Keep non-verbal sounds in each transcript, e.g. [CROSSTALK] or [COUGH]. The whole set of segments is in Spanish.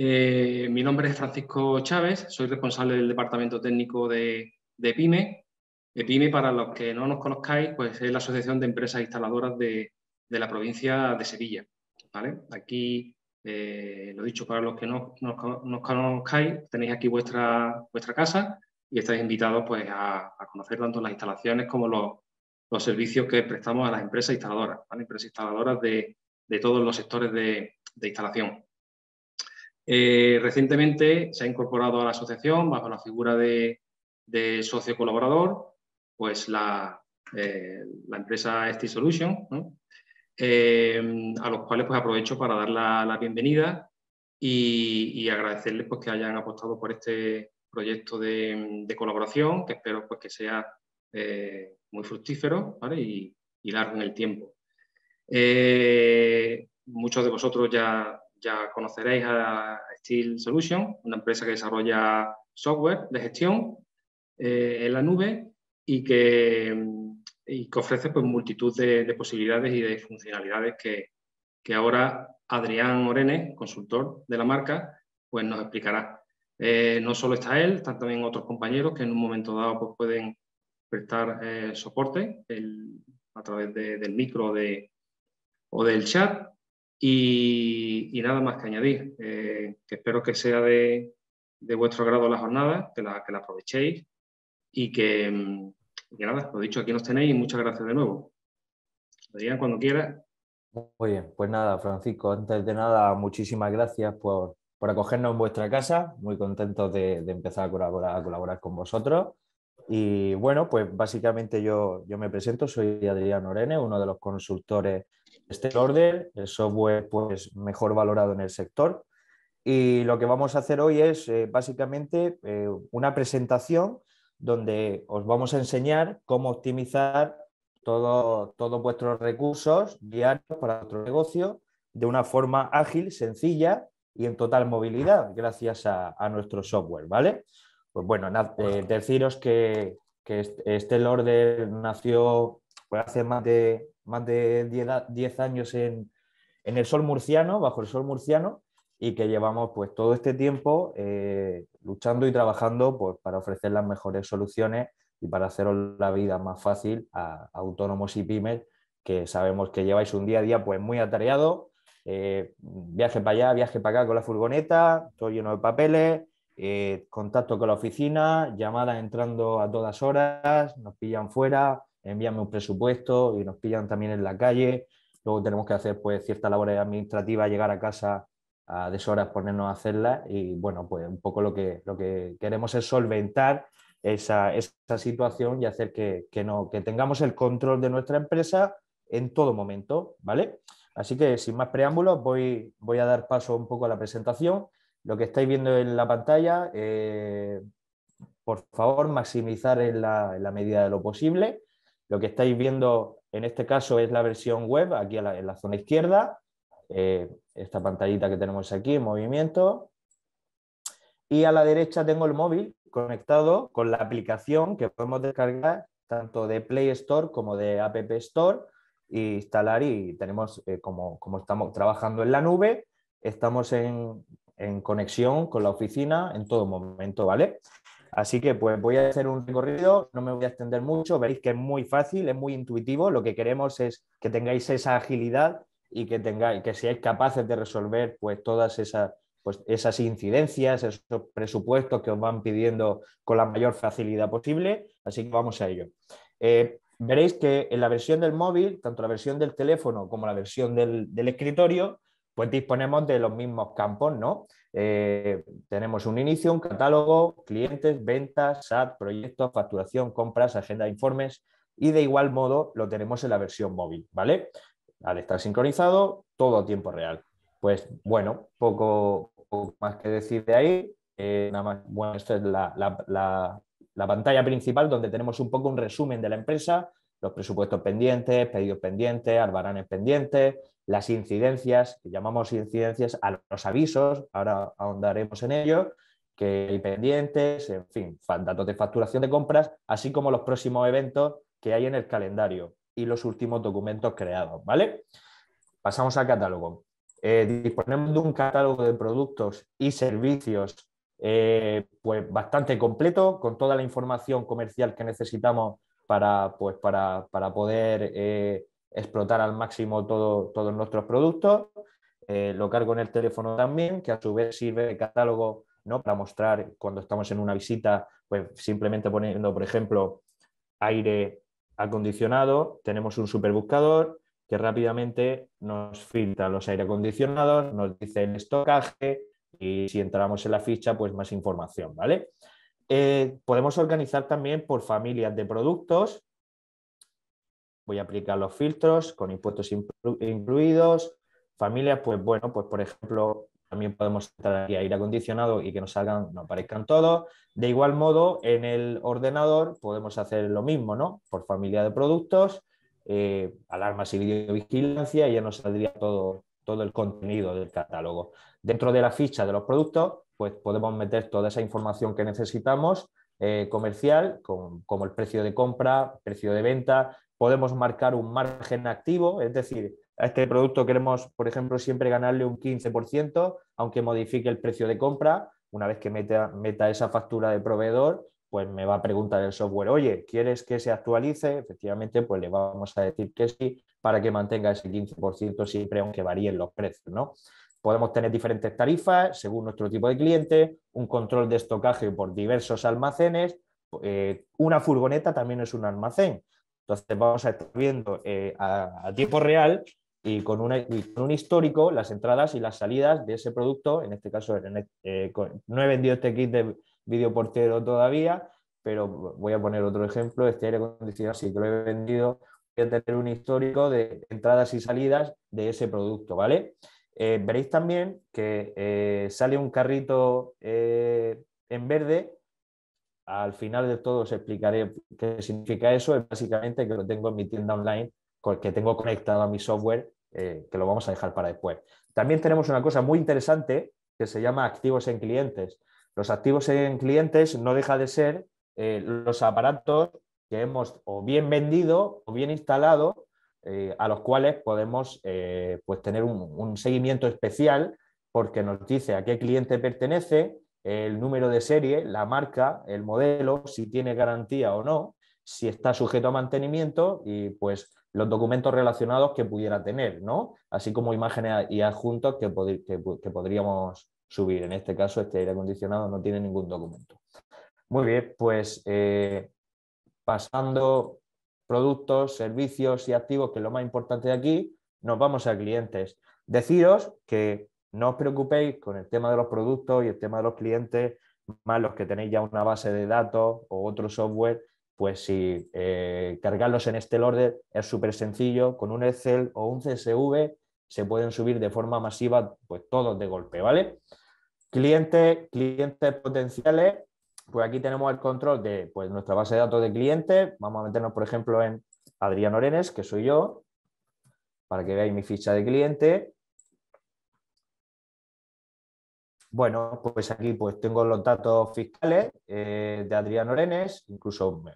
Eh, mi nombre es Francisco Chávez, soy responsable del Departamento Técnico de, de eh, PYME. para los que no nos conozcáis, pues es la Asociación de Empresas Instaladoras de, la provincia de Sevilla. Aquí, eh, lo dicho, para los que no nos conozcáis, tenéis aquí vuestra, vuestra casa y estáis invitados pues, a, conocer tanto las instalaciones como los, servicios que prestamos a las empresas instaladoras, las empresas instaladoras de, todos los sectores de instalación. Eh, recientemente se ha incorporado a la asociación, bajo la figura de, socio colaborador, pues la, eh, empresa ST Solution, eh, a los cuales pues aprovecho para dar la, bienvenida y, agradecerles pues, que hayan apostado por este proyecto de, colaboración, que espero pues, que sea muy fructífero y, largo en el tiempo. muchos de vosotros ya ya conoceréis a Steel Solution, una empresa que desarrolla software de gestión eh, en la nube y que, mm, y ofrece pues, multitud de, posibilidades y de funcionalidades que, ahora Adrián Morene, consultor de la marca, pues nos explicará. Eh, no solo está él, están también otros compañeros que en un momento dado pues, pueden prestar eh, soporte a través del micro o del chat. Y, nada más que añadir, eh, que espero que sea de, vuestro grado la jornada, que la, aprovechéis y que, mm, nada, lo dicho, aquí nos tenéis y muchas gracias de nuevo. Lo cuando quieras? Muy bien, pues nada, Francisco, antes de nada, muchísimas gracias por, acogernos en vuestra casa, muy contentos de, empezar a colaborar con vosotros. Y bueno, pues básicamente yo, yo me presento, soy Adrián Orene, uno de los consultores de este orden el software pues, mejor valorado en el sector. Y lo que vamos a hacer hoy es eh, básicamente eh, una presentación donde os vamos a enseñar cómo optimizar todos vuestros recursos diarios para vuestro negocio de una forma ágil, sencilla y en total movilidad gracias a, a nuestro software, ¿vale? Pues eh, bueno, deciros que, este orden nació pues, hace más de, más de 10 años en, el sol murciano, bajo el sol murciano, y que llevamos pues todo este tiempo eh, luchando y trabajando pues, para ofrecer las mejores soluciones y para haceros la vida más fácil a, autónomos y pymes que sabemos que lleváis un día a día pues muy atareado, eh, viaje para allá, viaje para acá con la furgoneta, todo lleno de papeles, eh, contacto con la oficina, llamadas entrando a todas horas, nos pillan fuera, ...envíame un presupuesto y nos pillan también en la calle. Luego tenemos que hacer pues, ciertas labores administrativas, llegar a casa a deshoras, ponernos a hacerlas y bueno, pues un poco lo que, lo que queremos es solventar esa, situación y hacer que, no, que tengamos el control de nuestra empresa en todo momento, ¿vale? Así que sin más preámbulos voy, voy a dar paso un poco a la presentación lo que estáis viendo en la pantalla, eh, por favor, maximizar en la, medida de lo posible. Lo que estáis viendo en este caso es la versión web, aquí en la, zona izquierda, eh, esta pantallita que tenemos aquí en movimiento. Y a la derecha tengo el móvil conectado con la aplicación que podemos descargar tanto de Play Store como de App Store e instalar y tenemos, eh, como estamos trabajando en la nube, estamos en, en conexión con la oficina en todo momento, ¿vale? Así que pues voy a hacer un recorrido, no me voy a extender mucho, veréis que es muy fácil, es muy intuitivo, lo que queremos es que tengáis esa agilidad y que, tengáis, que seáis capaces de resolver pues todas esas, pues, esas incidencias, esos presupuestos que os van pidiendo con la mayor facilidad posible, así que vamos a ello. Eh, veréis que en la versión del móvil, tanto la versión del teléfono como la versión del, del escritorio, pues disponemos de los mismos campos, ¿no? Eh, tenemos un inicio, un catálogo, clientes, ventas, SAT, proyectos, facturación, compras, agenda de informes y de igual modo lo tenemos en la versión móvil, ¿vale? Al estar sincronizado, todo a tiempo real. Pues bueno, poco, más que decir de ahí. Eh, nada más, bueno, esta es la, la pantalla principal donde tenemos un poco un resumen de la empresa, los presupuestos pendientes, pedidos pendientes, albaranes pendientes, las incidencias, que llamamos incidencias a los avisos, ahora ahondaremos en ello, que hay pendientes, en fin, datos de facturación de compras, así como los próximos eventos que hay en el calendario y los últimos documentos creados, ¿vale? Pasamos al catálogo. Eh, disponemos de un catálogo de productos y servicios eh, pues bastante completo, con toda la información comercial que necesitamos para, pues para, para poder eh, explotar al máximo todo, todos nuestros productos. Eh, lo cargo en el teléfono también, que a su vez sirve de catálogo ¿no? para mostrar cuando estamos en una visita, pues simplemente poniendo, por ejemplo, aire acondicionado, tenemos un superbuscador que rápidamente nos filtra los aire acondicionados, nos dice el estocaje y si entramos en la ficha, pues más información, ¿vale? Eh, podemos organizar también por familias de productos, voy a aplicar los filtros con impuestos incluidos. Familias, pues bueno, pues por ejemplo, también podemos estar aquí a aire acondicionado y que nos salgan, no aparezcan todos. De igual modo, en el ordenador podemos hacer lo mismo, ¿no? Por familia de productos, eh, alarmas y videovigilancia, y ya nos saldría todo, todo el contenido del catálogo. Dentro de la ficha de los productos, pues podemos meter toda esa información que necesitamos eh, comercial, como el precio de compra, precio de venta, podemos marcar un margen activo, es decir, a este producto queremos, por ejemplo, siempre ganarle un 15%, aunque modifique el precio de compra. Una vez que meta, esa factura de proveedor, pues me va a preguntar el software, oye, ¿quieres que se actualice? Efectivamente, pues le vamos a decir que sí para que mantenga ese 15% siempre, aunque varíen los precios, Podemos tener diferentes tarifas según nuestro tipo de cliente, un control de estocaje por diversos almacenes. Eh, una furgoneta también es un almacén. Entonces vamos a estar viendo eh, a, tiempo real y con, un histórico las entradas y las salidas de ese producto. En este caso, eh, no he vendido este kit de vídeo portero todavía, pero voy a poner otro ejemplo. Este aire acondicionado sí que lo he vendido. Voy a tener un histórico de entradas y salidas de ese producto, ¿vale? Eh, veréis también que sale un carrito en verde al final de todo os explicaré qué significa eso. Es básicamente que lo tengo en mi tienda online, que tengo conectado a mi software, eh, que lo vamos a dejar para después. También tenemos una cosa muy interesante que se llama activos en clientes. Los activos en clientes no deja de ser eh, los aparatos que hemos o bien vendido o bien instalado, eh, a los cuales podemos pues tener un, un, seguimiento especial porque nos dice a qué cliente pertenece, el número de serie, la marca, el modelo, si tiene garantía o no, si está sujeto a mantenimiento y pues los documentos relacionados que pudiera tener, ¿no? Así como imágenes y adjuntos que, que, podríamos subir. En este caso, este aire acondicionado no tiene ningún documento. Muy bien, pues eh, pasando productos, servicios y activos, que es lo más importante de aquí, nos vamos a clientes. Deciros que no os preocupéis con el tema de los productos y el tema de los clientes, más los que tenéis ya una base de datos o otro software, pues si eh, cargarlos en este orden es súper sencillo, con un Excel o un CSV se pueden subir de forma masiva pues todos de golpe, ¿vale? Clientes, clientes potenciales, pues aquí tenemos el control de pues, nuestra base de datos de clientes, vamos a meternos por ejemplo en Adrián Orenes, que soy yo, para que veáis mi ficha de cliente, Bueno, pues aquí pues tengo los datos fiscales eh, de Adrián Orenes, incluso me,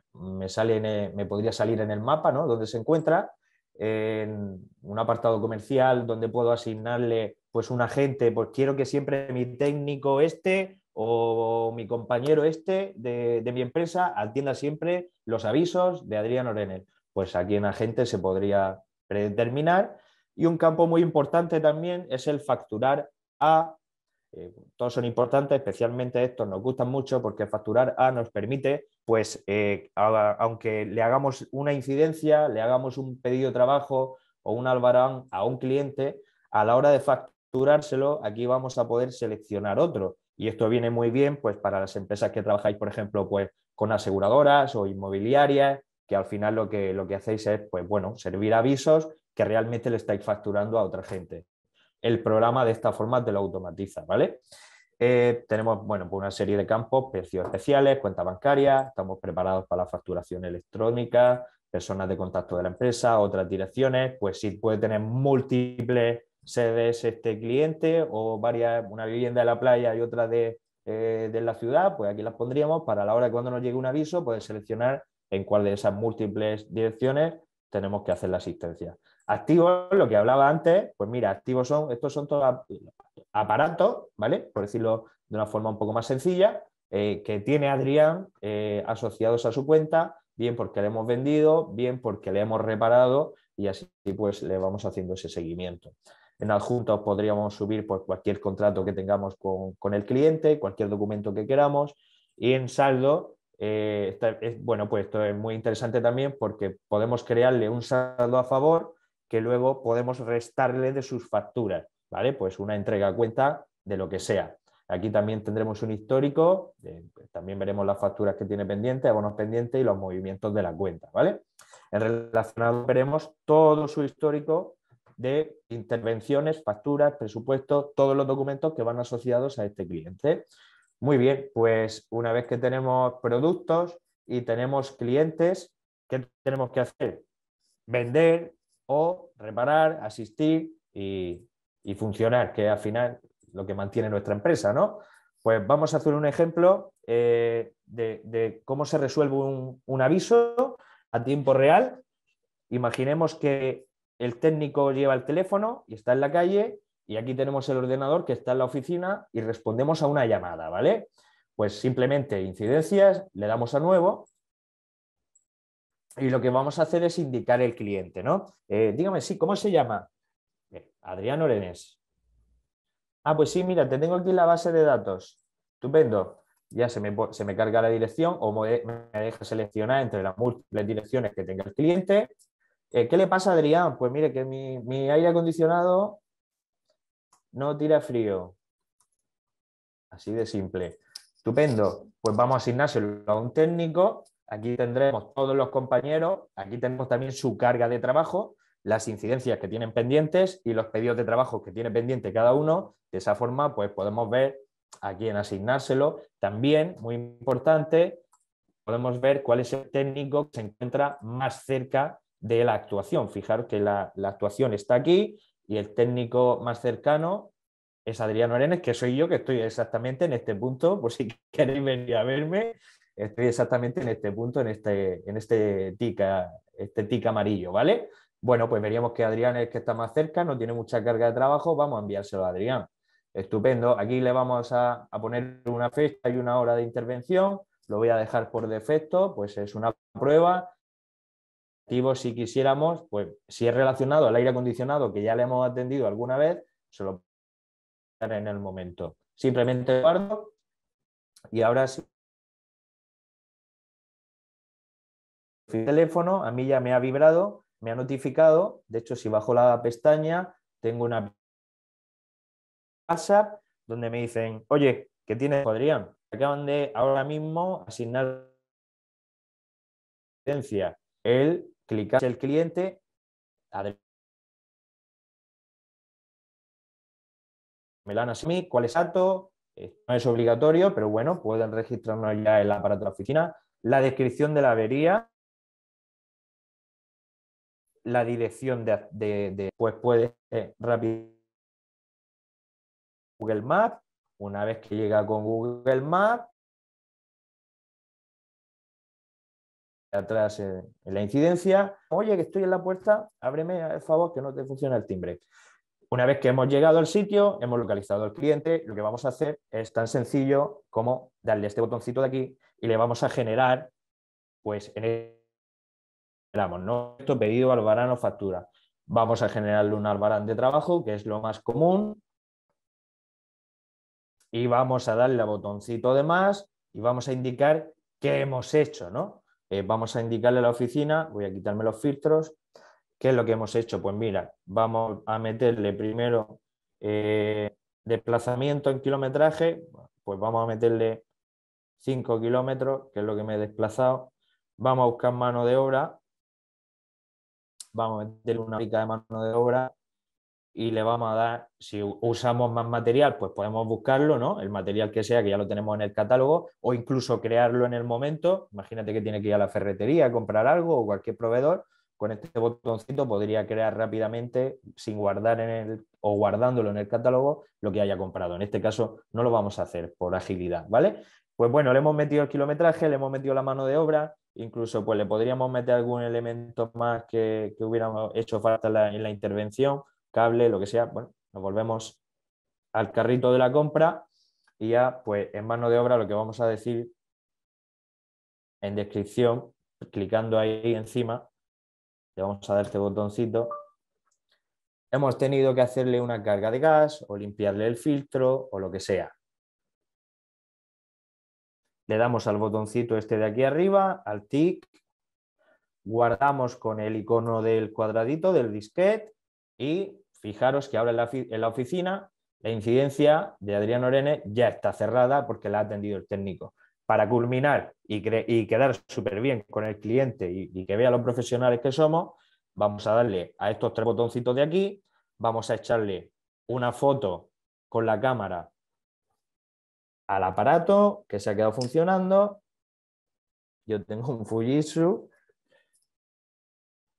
eh, me podría salir en el mapa, ¿no? Donde se encuentra, en un apartado comercial donde puedo asignarle pues un agente, pues quiero que siempre mi técnico este o mi compañero este de, de mi empresa atienda siempre los avisos de Adrián Orenes. Pues aquí en agente se podría predeterminar. Y un campo muy importante también es el facturar a eh, todos son importantes, especialmente estos nos gustan mucho porque facturar A nos permite, pues, eh, aunque le hagamos una incidencia, le hagamos un pedido de trabajo o un albarán a un cliente, a la hora de facturárselo, aquí vamos a poder seleccionar otro. Y esto viene muy bien, pues, para las empresas que trabajáis, por ejemplo, pues, con aseguradoras o inmobiliarias, que al final lo que, lo que hacéis es, pues, bueno, servir avisos que realmente le estáis facturando a otra gente el programa de esta forma te lo automatiza, ¿vale? Eh, tenemos bueno, pues una serie de campos, precios especiales, cuenta bancaria, estamos preparados para la facturación electrónica, personas de contacto de la empresa, otras direcciones, pues si puede tener múltiples sedes este cliente o varias, una vivienda de la playa y otra eh, de, la ciudad, pues aquí las pondríamos para la hora de cuando nos llegue un aviso, poder seleccionar en cuál de esas múltiples direcciones tenemos que hacer la asistencia. Activos, lo que hablaba antes, pues mira, activos son, estos son todos aparatos, ¿vale? Por decirlo de una forma un poco más sencilla, eh, que tiene Adrián eh, asociados a su cuenta, bien porque le hemos vendido, bien porque le hemos reparado y así pues le vamos haciendo ese seguimiento. En adjuntos podríamos subir pues, cualquier contrato que tengamos con, con el cliente, cualquier documento que queramos y en saldo eh, es, bueno, pues esto es muy interesante también porque podemos crearle un saldo a favor que luego podemos restarle de sus facturas, ¿vale? Pues una entrega a cuenta de lo que sea. Aquí también tendremos un histórico, pues también veremos las facturas que tiene pendiente, abonos pendientes y los movimientos de la cuenta, ¿vale? En relacionado veremos todo su histórico de intervenciones, facturas, presupuestos, todos los documentos que van asociados a este cliente. Muy bien, pues una vez que tenemos productos y tenemos clientes, ¿qué tenemos que hacer? Vender, o reparar, asistir y, funcionar, que al final lo que mantiene nuestra empresa, ¿no? Pues vamos a hacer un ejemplo eh, de, cómo se resuelve un, un, aviso a tiempo real. Imaginemos que el técnico lleva el teléfono y está en la calle y aquí tenemos el ordenador que está en la oficina y respondemos a una llamada, ¿vale? Pues simplemente incidencias, le damos a nuevo y lo que vamos a hacer es indicar el cliente, ¿no? Eh, dígame, sí, ¿cómo se llama? Eh, Adrián Orenes. Ah, pues sí, mira, te tengo aquí la base de datos. Estupendo. Ya se me, carga la dirección o me, deja seleccionar entre las múltiples direcciones que tenga el cliente. Eh, ¿Qué le pasa Adrián? Pues mire que mi, mi aire acondicionado no tira frío. Así de simple. Estupendo. Pues vamos a asignárselo a un técnico Aquí tendremos todos los compañeros, aquí tenemos también su carga de trabajo, las incidencias que tienen pendientes y los pedidos de trabajo que tiene pendiente cada uno. De esa forma, pues podemos ver a quién asignárselo. También, muy importante, podemos ver cuál es el técnico que se encuentra más cerca de la actuación. Fijaros que la, actuación está aquí y el técnico más cercano es Adriano Arenes, que soy yo, que estoy exactamente en este punto, por si [LAUGHS] queréis venir a verme estoy exactamente en este punto, en este, en este tic, este amarillo, ¿vale? Bueno, pues veríamos que Adrián es el que está más cerca, no tiene mucha carga de trabajo, vamos a enviárselo a Adrián. Estupendo, aquí le vamos a, poner una fecha y una hora de intervención, lo voy a dejar por defecto, pues es una prueba. Si quisiéramos, pues si es relacionado al aire acondicionado que ya le hemos atendido alguna vez, se lo en el momento. Simplemente guardo y ahora sí teléfono, a mí ya me ha vibrado, me ha notificado. De hecho, si bajo la pestaña, tengo una WhatsApp donde me dicen, oye, ¿qué tienes, Adrián? Acaban de ahora mismo asignar el clica el cliente me la han mí, cuál es acto, eh, no es obligatorio, pero bueno, pueden registrarnos ya en el aparato de oficina, la descripción de la avería, la dirección de, pues puede eh, rápido Google Maps, una vez que llega con Google Maps, atrás eh, en, la incidencia, oye que estoy en la puerta, ábreme eh, por favor que no te funciona el timbre. Una vez que hemos llegado al sitio, hemos localizado al cliente, lo que vamos a hacer es tan sencillo como darle este botoncito de aquí y le vamos a generar, pues en el ¿no? Esto pedido, albarán o factura. Vamos a generarle un albarán de trabajo, que es lo más común, y vamos a darle a botoncito de más y vamos a indicar qué hemos hecho, ¿no? Eh, vamos a indicarle a la oficina, voy a quitarme los filtros, ¿qué es lo que hemos hecho? Pues mira, vamos a meterle primero eh, desplazamiento en kilometraje, pues vamos a meterle 5 kilómetros, que es lo que me he desplazado, vamos a buscar mano de obra, vamos a meter una pica de mano de obra y le vamos a dar, si usamos más material, pues podemos buscarlo, ¿no? El material que sea, que ya lo tenemos en el catálogo, o incluso crearlo en el momento. Imagínate que tiene que ir a la ferretería a comprar algo o cualquier proveedor. Con este botoncito podría crear rápidamente, sin guardar en el o guardándolo en el catálogo, lo que haya comprado. En este caso no lo vamos a hacer por agilidad, ¿vale? pues bueno, le hemos metido el kilometraje, le hemos metido la mano de obra, incluso pues le podríamos meter algún elemento más que, hubiéramos hecho falta en la, en la, intervención, cable, lo que sea, bueno, nos volvemos al carrito de la compra y ya pues en mano de obra lo que vamos a decir en descripción, clicando ahí encima, le vamos a dar este botoncito. Hemos tenido que hacerle una carga de gas o limpiarle el filtro o lo que sea. Le damos al botoncito este de aquí arriba, al tic, guardamos con el icono del cuadradito del disquete y fijaros que ahora en la, oficina la incidencia de Adrián Orene ya está cerrada porque la ha atendido el técnico. Para culminar y, quedar súper bien con el cliente y, y que vea los profesionales que somos, vamos a darle a estos tres botoncitos de aquí, vamos a echarle una foto con la cámara al aparato que se ha quedado funcionando. Yo tengo un Fujitsu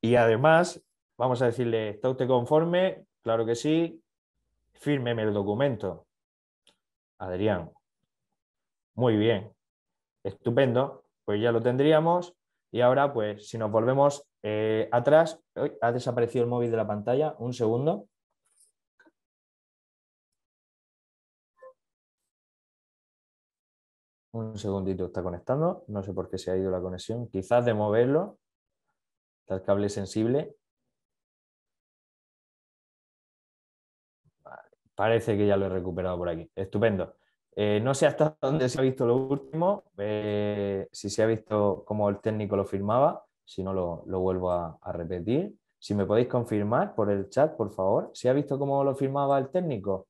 y además vamos a decirle, ¿está usted conforme? Claro que sí, fírmeme el documento. Adrián, muy bien, estupendo, pues ya lo tendríamos y ahora pues si nos volvemos eh, atrás, ha desaparecido el móvil de la pantalla, un segundo. Un segundito, está conectando. No sé por qué se ha ido la conexión. Quizás de moverlo. Está el cable sensible. Parece que ya lo he recuperado por aquí. Estupendo. Eh, no sé hasta dónde se ha visto lo último, eh, si se ha visto cómo el técnico lo firmaba, si no lo, vuelvo a, repetir. Si me podéis confirmar por el chat, por favor, ¿Se ha visto cómo lo firmaba el técnico.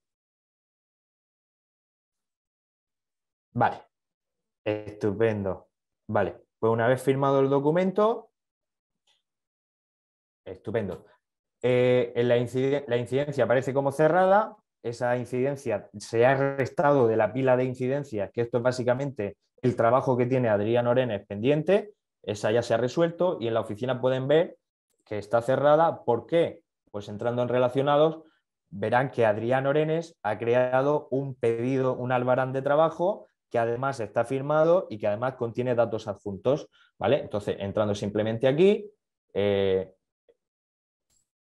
Vale, Estupendo. Vale, pues una vez firmado el documento, estupendo. Eh, en la, la incidencia aparece como cerrada, esa incidencia se ha restado de la pila de incidencias, que esto es básicamente el trabajo que tiene Adrián Orenes pendiente, esa ya se ha resuelto y en la oficina pueden ver que está cerrada. ¿Por qué? Pues entrando en relacionados, verán que Adrián Orenes ha creado un pedido, un albarán de trabajo que además está firmado y que además contiene datos adjuntos, ¿vale? Entonces, entrando simplemente aquí, eh,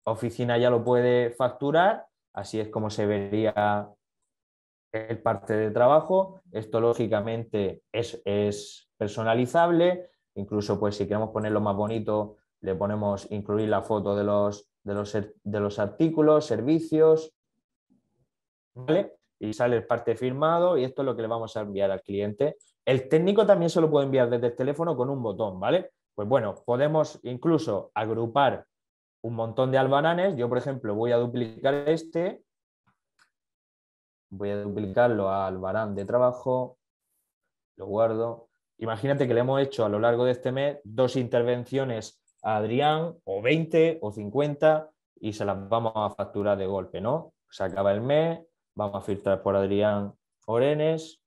oficina ya lo puede facturar, así es como se vería el parte de trabajo. Esto lógicamente es, es personalizable, incluso pues si queremos ponerlo más bonito, le ponemos incluir la foto de los, de los, de los artículos, servicios, ¿vale? y sale el parte firmado y esto es lo que le vamos a enviar al cliente. El técnico también se lo puede enviar desde el teléfono con un botón, ¿vale? Pues bueno, podemos incluso agrupar un montón de albaranes. Yo, por ejemplo, voy a duplicar este. Voy a duplicarlo al albarán de trabajo. Lo guardo. Imagínate que le hemos hecho a lo largo de este mes dos intervenciones a Adrián, o 20 o 50, y se las vamos a facturar de golpe, ¿no? Se acaba el mes, Vamos a filtrar por Adrián Orenes.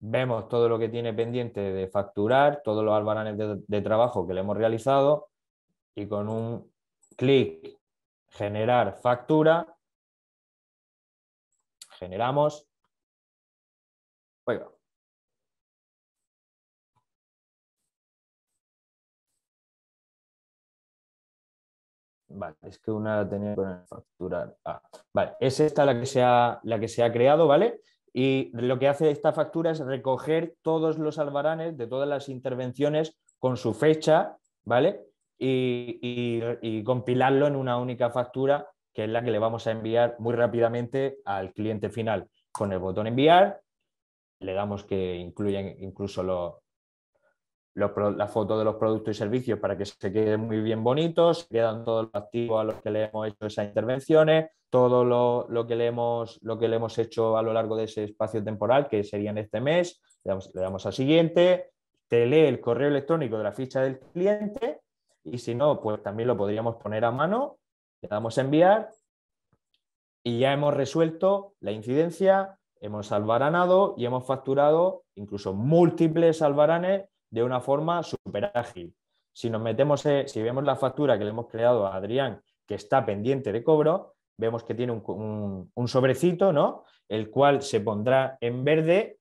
Vemos todo lo que tiene pendiente de facturar, todos los albaranes de, trabajo que le hemos realizado y con un clic generar factura, generamos. Vale, es que una tenía que poner facturar ah, Vale, es esta la que, se ha, la que se ha creado, ¿vale? Y lo que hace esta factura es recoger todos los albaranes de todas las intervenciones con su fecha, ¿vale? Y, y compilarlo en una única factura, que es la que le vamos a enviar muy rápidamente al cliente final. Con el botón enviar, le damos que incluyen incluso los, la foto de los productos y servicios para que se queden muy bien bonitos, quedan todos los activos a los que le hemos hecho esas intervenciones, todo lo, que le hemos, lo que le hemos hecho a lo largo de ese espacio temporal, que sería en este mes, le damos, le al siguiente, te lee el correo electrónico de la ficha del cliente y si no, pues también lo podríamos poner a mano, le damos a enviar y ya hemos resuelto la incidencia, hemos albaranado y hemos facturado incluso múltiples albaranes de una forma súper ágil. Si nos metemos, eh, si vemos la factura que le hemos creado a Adrián, que está pendiente de cobro, vemos que tiene un, sobrecito, ¿no? El cual se pondrá en verde,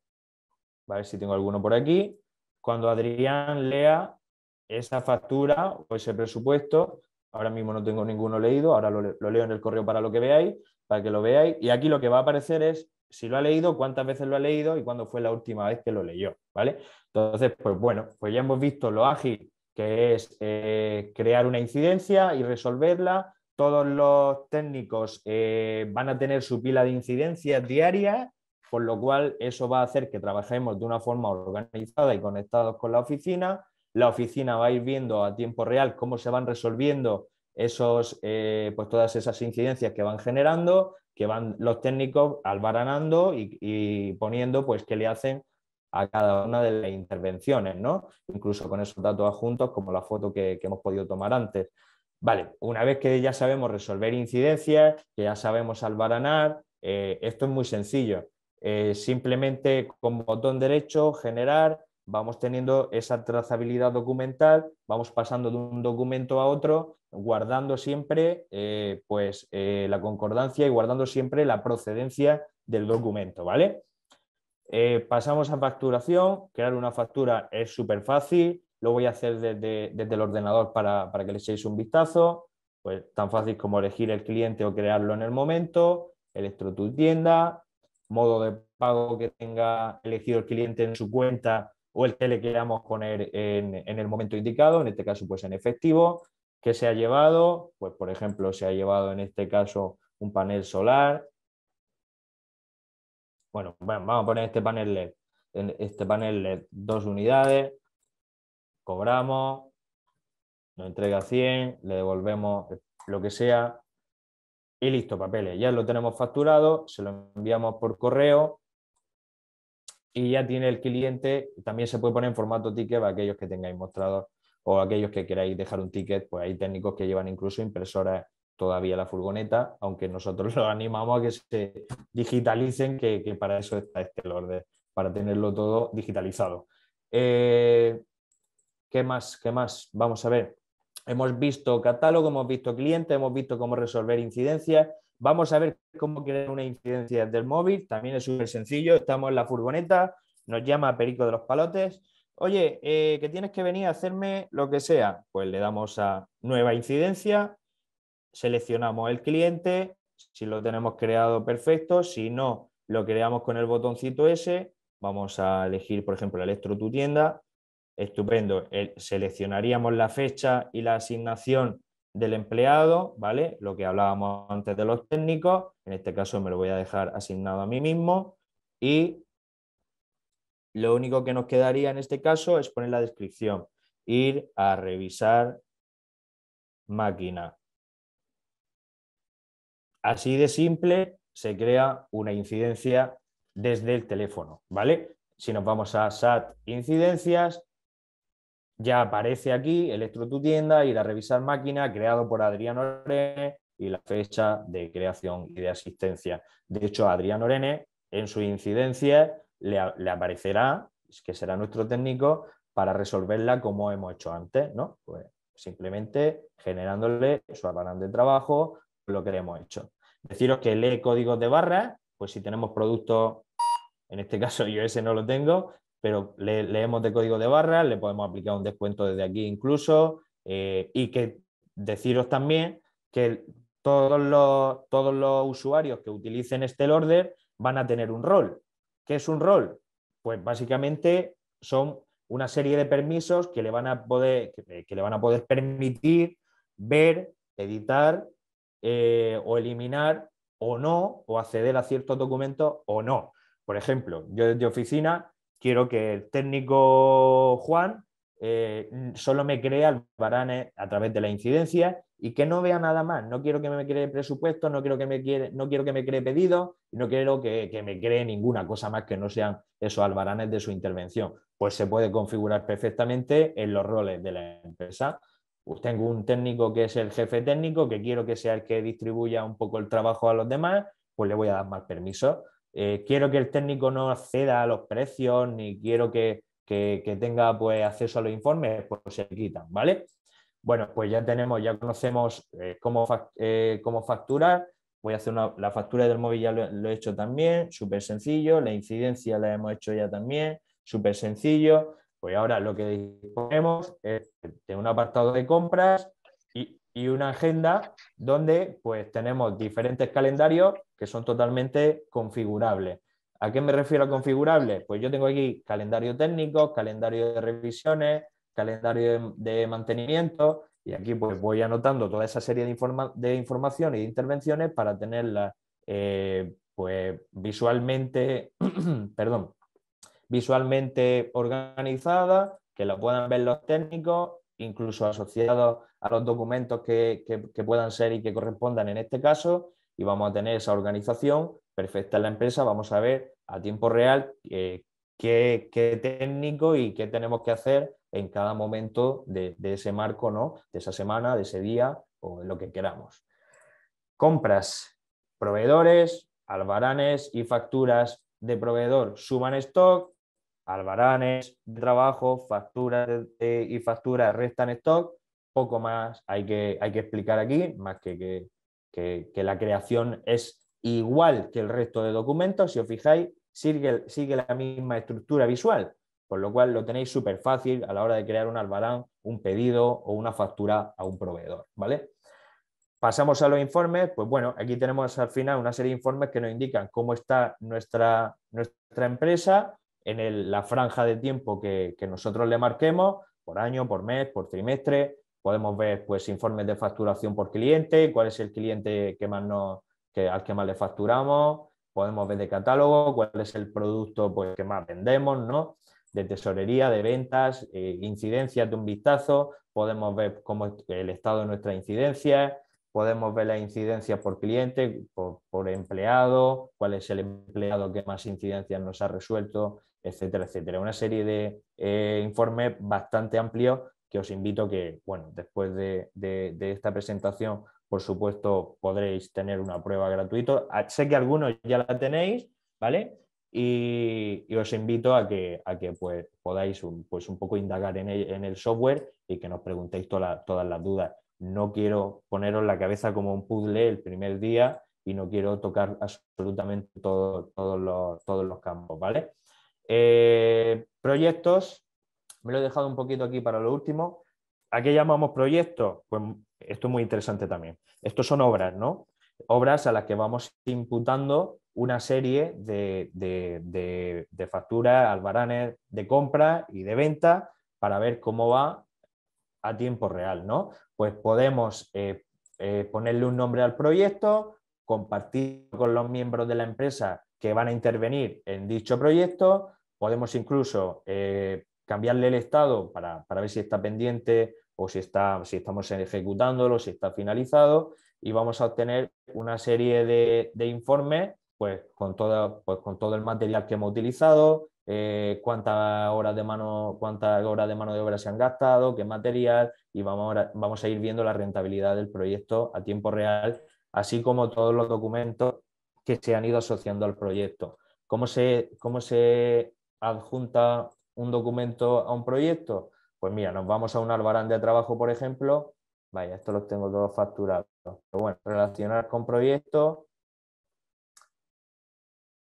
a ver si tengo alguno por aquí, cuando Adrián lea esa factura o ese presupuesto, ahora mismo no tengo ninguno leído, ahora lo, leo en el correo para lo que veáis, para que lo veáis. Y aquí lo que va a aparecer es si lo ha leído, cuántas veces lo ha leído y cuándo fue la última vez que lo leyó, ¿vale? Entonces, pues bueno, pues ya hemos visto lo ágil que es eh, crear una incidencia y resolverla. Todos los técnicos eh, van a tener su pila de incidencias diarias, por lo cual eso va a hacer que trabajemos de una forma organizada y conectados con la oficina. La oficina va a ir viendo a tiempo real cómo se van resolviendo esos, eh, pues todas esas incidencias que van generando, que van los técnicos albaranando y, poniendo pues qué le hacen a cada una de las intervenciones, Incluso con esos datos adjuntos, como la foto que, hemos podido tomar antes. Vale, una vez que ya sabemos resolver incidencias, que ya sabemos albaranar, eh, esto es muy sencillo. Eh, simplemente con botón derecho, generar, vamos teniendo esa trazabilidad documental, vamos pasando de un documento a otro guardando siempre eh, pues, eh, la concordancia y guardando siempre la procedencia del documento, ¿vale? Eh, pasamos a facturación, crear una factura es súper fácil, lo voy a hacer desde, el ordenador para, que le echéis un vistazo, pues tan fácil como elegir el cliente o crearlo en el momento, electro tu tienda, modo de pago que tenga elegido el cliente en su cuenta o el que le queramos poner en, en el momento indicado, en este caso pues en efectivo, se ha llevado? Pues, por ejemplo, se ha llevado en este caso un panel solar. Bueno, vamos a poner este panel LED. En este panel dos unidades. Cobramos, nos entrega 100, le devolvemos lo que sea y listo, papeles. Ya lo tenemos facturado, se lo enviamos por correo y ya tiene el cliente. También se puede poner en formato ticket para aquellos que tengáis mostrado o aquellos que queráis dejar un ticket, pues hay técnicos que llevan incluso impresora todavía la furgoneta, aunque nosotros [LAUGHS] los animamos a que se digitalicen, que, para eso está este orden, para tenerlo todo digitalizado. Eh, ¿Qué más? ¿Qué más? Vamos a ver. Hemos visto catálogo, hemos visto cliente, hemos visto cómo resolver incidencias. Vamos a ver cómo crear una incidencia desde el móvil. También es súper sencillo. Estamos en la furgoneta, nos llama Perico de los Palotes Oye, eh, que tienes que venir a hacerme lo que sea. Pues le damos a nueva incidencia, seleccionamos el cliente, si lo tenemos creado perfecto, si no, lo creamos con el botoncito S, vamos a elegir, por ejemplo, Electro tu tienda, estupendo, seleccionaríamos la fecha y la asignación del empleado, ¿vale? Lo que hablábamos antes de los técnicos, en este caso me lo voy a dejar asignado a mí mismo y lo único que nos quedaría en este caso es poner la descripción, ir a revisar máquina. Así de simple se crea una incidencia desde el teléfono, ¿vale? Si nos vamos a SAT incidencias, ya aparece aquí Electro tu tienda, ir a revisar máquina, creado por Adrián Orene y la fecha de creación y de asistencia. De hecho, Adrián Orene en su incidencia le, aparecerá que será nuestro técnico para resolverla como hemos hecho antes, ¿no? Pues simplemente generándole su arranque de trabajo, lo que hemos hecho. Deciros que lee códigos de barras, pues si tenemos productos, en este caso yo ese no lo tengo, pero leemos de código de barras, le podemos aplicar un descuento desde aquí incluso, eh, y que deciros también que todos los, todos los usuarios que utilicen este order van a tener un rol, ¿Qué es un rol? Pues básicamente son una serie de permisos que le van a poder, que eh, le van a poder permitir ver, editar eh, o eliminar o no, o acceder a ciertos documentos o no. Por ejemplo, yo desde oficina quiero que el técnico Juan eh, solo me crea barán a través de la incidencia y que no vea nada más. No quiero que me cree presupuesto, no quiero que me, no quiero que me cree pedido, no quiero que, me cree ninguna cosa más que no sean esos albaranes de su intervención. Pues se puede configurar perfectamente en los roles de la empresa. Pues tengo un técnico que es el jefe técnico, que quiero que sea el que distribuya un poco el trabajo a los demás, pues le voy a dar más permisos. Eh, quiero que el técnico no acceda a los precios, ni quiero que, que, tenga pues, acceso a los informes, pues se quitan, ¿vale? Bueno, pues ya tenemos, ya conocemos eh, cómo, eh, cómo, facturar. Voy a hacer la factura del móvil, ya lo, he hecho también, súper sencillo. La incidencia la hemos hecho ya también, súper sencillo. Pues ahora lo que disponemos es de un apartado de compras y, una agenda donde pues tenemos diferentes calendarios que son totalmente configurables. ¿A qué me refiero a configurables? Pues yo tengo aquí calendario técnico, calendario de revisiones, calendario de, mantenimiento, y aquí pues voy anotando toda esa serie de, información y de intervenciones para tenerla eh, pues visualmente, [CLEARS THROAT] perdón, visualmente organizada, que la puedan ver los técnicos, incluso asociados a los documentos que, puedan ser y que correspondan en este caso, y vamos a tener esa organización perfecta en la empresa, vamos a ver a tiempo real eh, qué, qué, técnico y qué tenemos que hacer en cada momento de, ese marco, ¿no? de esa semana, de ese día o lo que queramos. Compras, proveedores, albaranes y facturas de proveedor suman stock, albaranes de trabajo, facturas y facturas restan stock. Poco más hay que, hay que explicar aquí, más que que, que, la creación es igual que el resto de documentos. Si os fijáis, sigue, sigue la misma estructura visual. Con lo cual lo tenéis súper fácil a la hora de crear un albarán, un pedido o una factura a un proveedor, ¿vale? Pasamos a los informes, pues bueno, aquí tenemos al final una serie de informes que nos indican cómo está nuestra, nuestra empresa en la franja de tiempo que, nosotros le marquemos, por año, por mes, por trimestre, podemos ver pues, informes de facturación por cliente, cuál es el cliente que más al que más le facturamos, podemos ver de catálogo, cuál es el producto pues, que más vendemos, ¿no? de tesorería, de ventas, eh, incidencias de un vistazo, podemos ver cómo es el estado de nuestra incidencia, podemos ver las incidencias por cliente, por, empleado, cuál es el empleado que más incidencias nos ha resuelto, etcétera, etcétera. Una serie de eh, informes bastante amplios que os invito que, bueno, después de, de, esta presentación, por supuesto, podréis tener una prueba gratuita. Ah, sé que algunos ya la tenéis, ¿vale? Y, os invito a que, a que pues, podáis un, pues un poco indagar en el, software y que nos preguntéis todas las dudas. No quiero poneros la cabeza como un puzzle el primer día y no quiero tocar absolutamente todo, todos los campos, ¿vale? Eh, proyectos, me lo he dejado un poquito aquí para lo último. ¿A qué llamamos proyectos? Pues esto es muy interesante también. Estos son obras, ¿no? Obras a las que vamos imputando una serie de, de, de, de facturas, albaranes de compra y de venta para ver cómo va a tiempo real, ¿no? Pues podemos eh, eh, ponerle un nombre al proyecto, compartir con los miembros de la empresa que van a intervenir en dicho proyecto, podemos incluso eh, cambiarle el estado para, ver si está pendiente o si, está, si estamos ejecutándolo, si está finalizado, y vamos a obtener una serie de, de informes pues con, pues, con todo el material que hemos utilizado, eh, cuántas horas de mano, cuántas horas de mano de obra se han gastado, qué material, y vamos a, vamos a ir viendo la rentabilidad del proyecto a tiempo real, así como todos los documentos que se han ido asociando al proyecto. ¿Cómo se, cómo se adjunta un documento a un proyecto? Pues mira, nos vamos a un albarán de trabajo, por ejemplo. Vaya, esto lo tengo todos facturados. Pero bueno, relacionar con proyectos,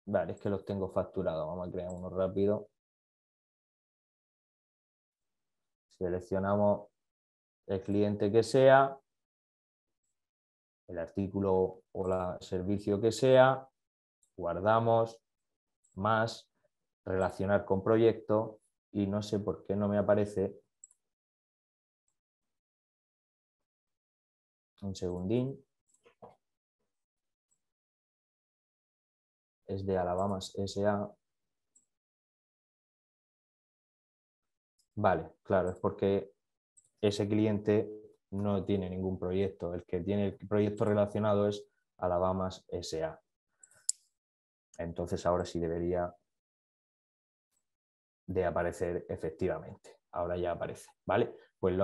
Vale, es que los tengo facturados. Vamos a crear uno rápido. Seleccionamos el cliente que sea, el artículo o el servicio que sea, guardamos, más, relacionar con proyecto y no sé por qué no me aparece. Un segundín. es de Alabama S.A. Vale, claro, es porque ese cliente no tiene ningún proyecto. El que tiene el proyecto relacionado es Alabama S.A. Entonces ahora sí debería de aparecer efectivamente. Ahora ya aparece, ¿vale? Pues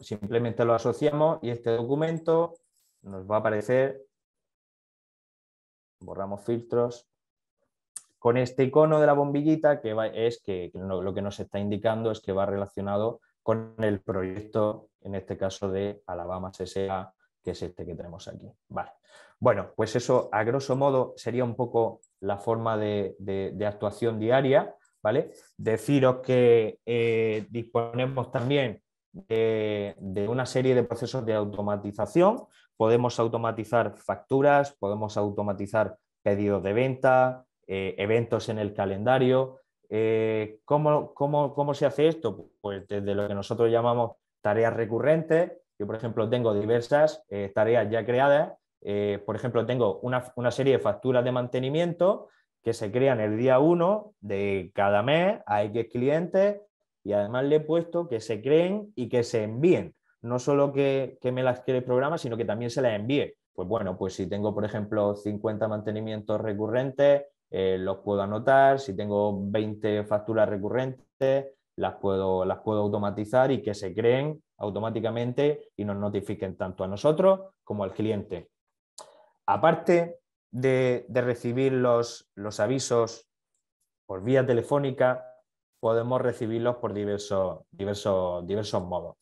simplemente lo asociamos y este documento nos va a aparecer borramos filtros, con este icono de la bombillita que es que, lo que nos está indicando es que va relacionado con el proyecto, en este caso de Alabama SSA, que es este que tenemos aquí. Vale. Bueno, pues eso a grosso modo sería un poco la forma de, de, actuación diaria. ¿vale? Deciros que eh, disponemos también de, de, una serie de procesos de automatización podemos automatizar facturas, podemos automatizar pedidos de venta, eh, eventos en el calendario. Eh, ¿cómo, se hace esto? Pues desde lo que nosotros llamamos tareas recurrentes. Yo, por ejemplo, tengo diversas eh, tareas ya creadas. por ejemplo, tengo una, una, serie de facturas de mantenimiento que se crean el día 1 de cada mes a X clientes y además le he puesto que se creen y que se envíen no solo que, me las quiere el programa, sino que también se las envíe. Pues bueno, pues si tengo, por ejemplo, 50 mantenimientos recurrentes, eh, los puedo anotar, si tengo 20 facturas recurrentes, las puedo, las puedo automatizar y que se creen automáticamente y nos notifiquen tanto a nosotros como al cliente. Aparte de, recibir los, los avisos por vía telefónica, podemos recibirlos por diversos, diversos, diversos modos.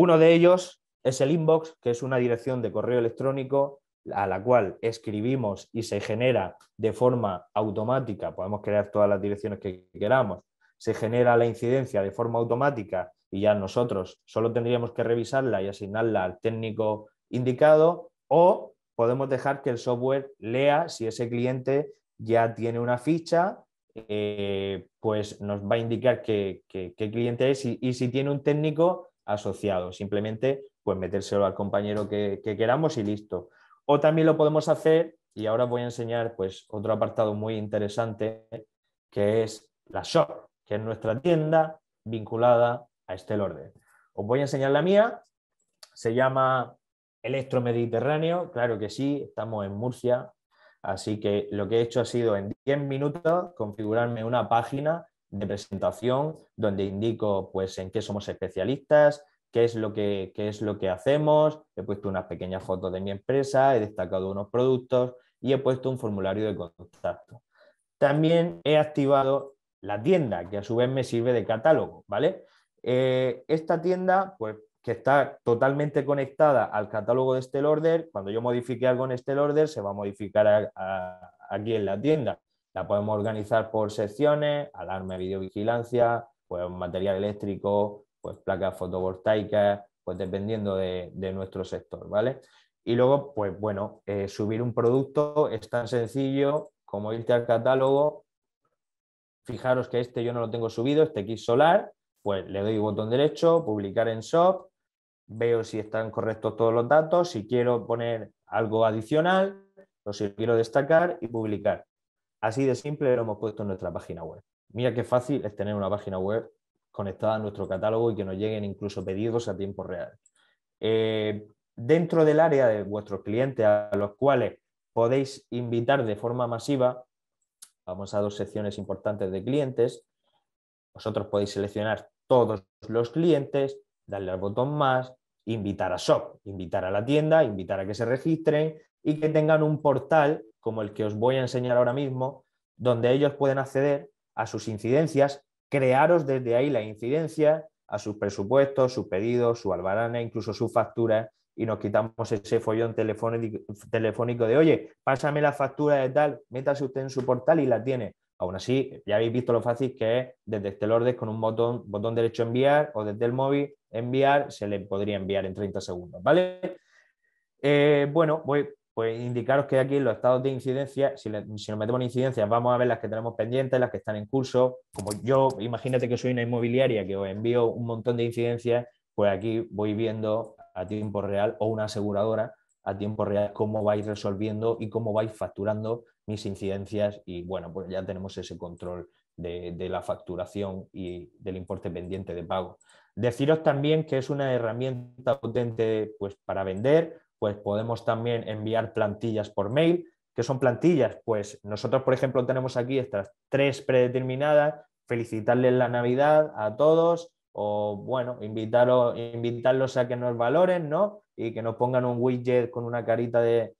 Uno de ellos es el inbox, que es una dirección de correo electrónico a la cual escribimos y se genera de forma automática, podemos crear todas las direcciones que queramos, se genera la incidencia de forma automática y ya nosotros solo tendríamos que revisarla y asignarla al técnico indicado o podemos dejar que el software lea si ese cliente ya tiene una ficha, eh, pues nos va a indicar qué, cliente es y si tiene un técnico, asociado. Simplemente, pues metérselo al compañero que, queramos y listo. O también lo podemos hacer, y ahora voy a enseñar pues otro apartado muy interesante, que es la shop, que es nuestra tienda vinculada a este orden. Os voy a enseñar la mía, se llama electro mediterráneo claro que sí, estamos en Murcia, así que lo que he hecho ha sido en 10 minutos configurarme una página de presentación donde indico pues, en qué somos especialistas, qué es lo que, es lo que hacemos, he puesto unas pequeñas fotos de mi empresa, he destacado unos productos y he puesto un formulario de contacto. También he activado la tienda, que a su vez me sirve de catálogo, ¿vale? Eh, esta tienda, pues que está totalmente conectada al catálogo de este Order, cuando yo modifique algo en este Order, se va a modificar aquí en la tienda. La podemos organizar por secciones, alarma, videovigilancia, pues material eléctrico, pues placas fotovoltaicas, pues dependiendo de, nuestro sector, ¿vale? Y luego, pues bueno, eh, subir un producto es tan sencillo como irte al catálogo, fijaros que este yo no lo tengo subido, este X solar, pues le doy botón derecho, publicar en shop, veo si están correctos todos los datos, si quiero poner algo adicional, o si quiero destacar y publicar. Así de simple lo hemos puesto en nuestra página web. Mira qué fácil es tener una página web conectada a nuestro catálogo y que nos lleguen incluso pedidos a tiempo real. Eh, dentro del área de vuestros clientes a los cuales podéis invitar de forma masiva, vamos a dos secciones importantes de clientes. Vosotros podéis seleccionar todos los clientes, darle al botón más, invitar a shop, invitar a la tienda, invitar a que se registren y que tengan un portal como el que os voy a enseñar ahora mismo, donde ellos pueden acceder a sus incidencias, crearos desde ahí la incidencia, a sus presupuestos, sus pedidos, su albarana, incluso su factura y nos quitamos ese follón telefónico de, oye, pásame la factura de tal, métase usted en su portal y la tiene. Aún así, ya habéis visto lo fácil que es desde este orden con un botón, botón derecho enviar o desde el móvil enviar, se le podría enviar en 30 segundos, ¿vale? Eh, bueno, voy, pues indicaros que aquí en los estados de incidencia, si, nos metemos en incidencias, vamos a ver las que tenemos pendientes, las que están en curso. Como yo, imagínate que soy una inmobiliaria que os envío un montón de incidencias, pues aquí voy viendo a tiempo real o una aseguradora a tiempo real cómo vais resolviendo y cómo vais facturando mis incidencias y bueno, pues ya tenemos ese control de, de, la facturación y del importe pendiente de pago. Deciros también que es una herramienta potente pues, para vender, pues podemos también enviar plantillas por mail. ¿Qué son plantillas? Pues nosotros, por ejemplo, tenemos aquí estas tres predeterminadas, felicitarles la Navidad a todos o, bueno, invitarlos a que nos valoren, ¿no? Y que nos pongan un widget con una carita de,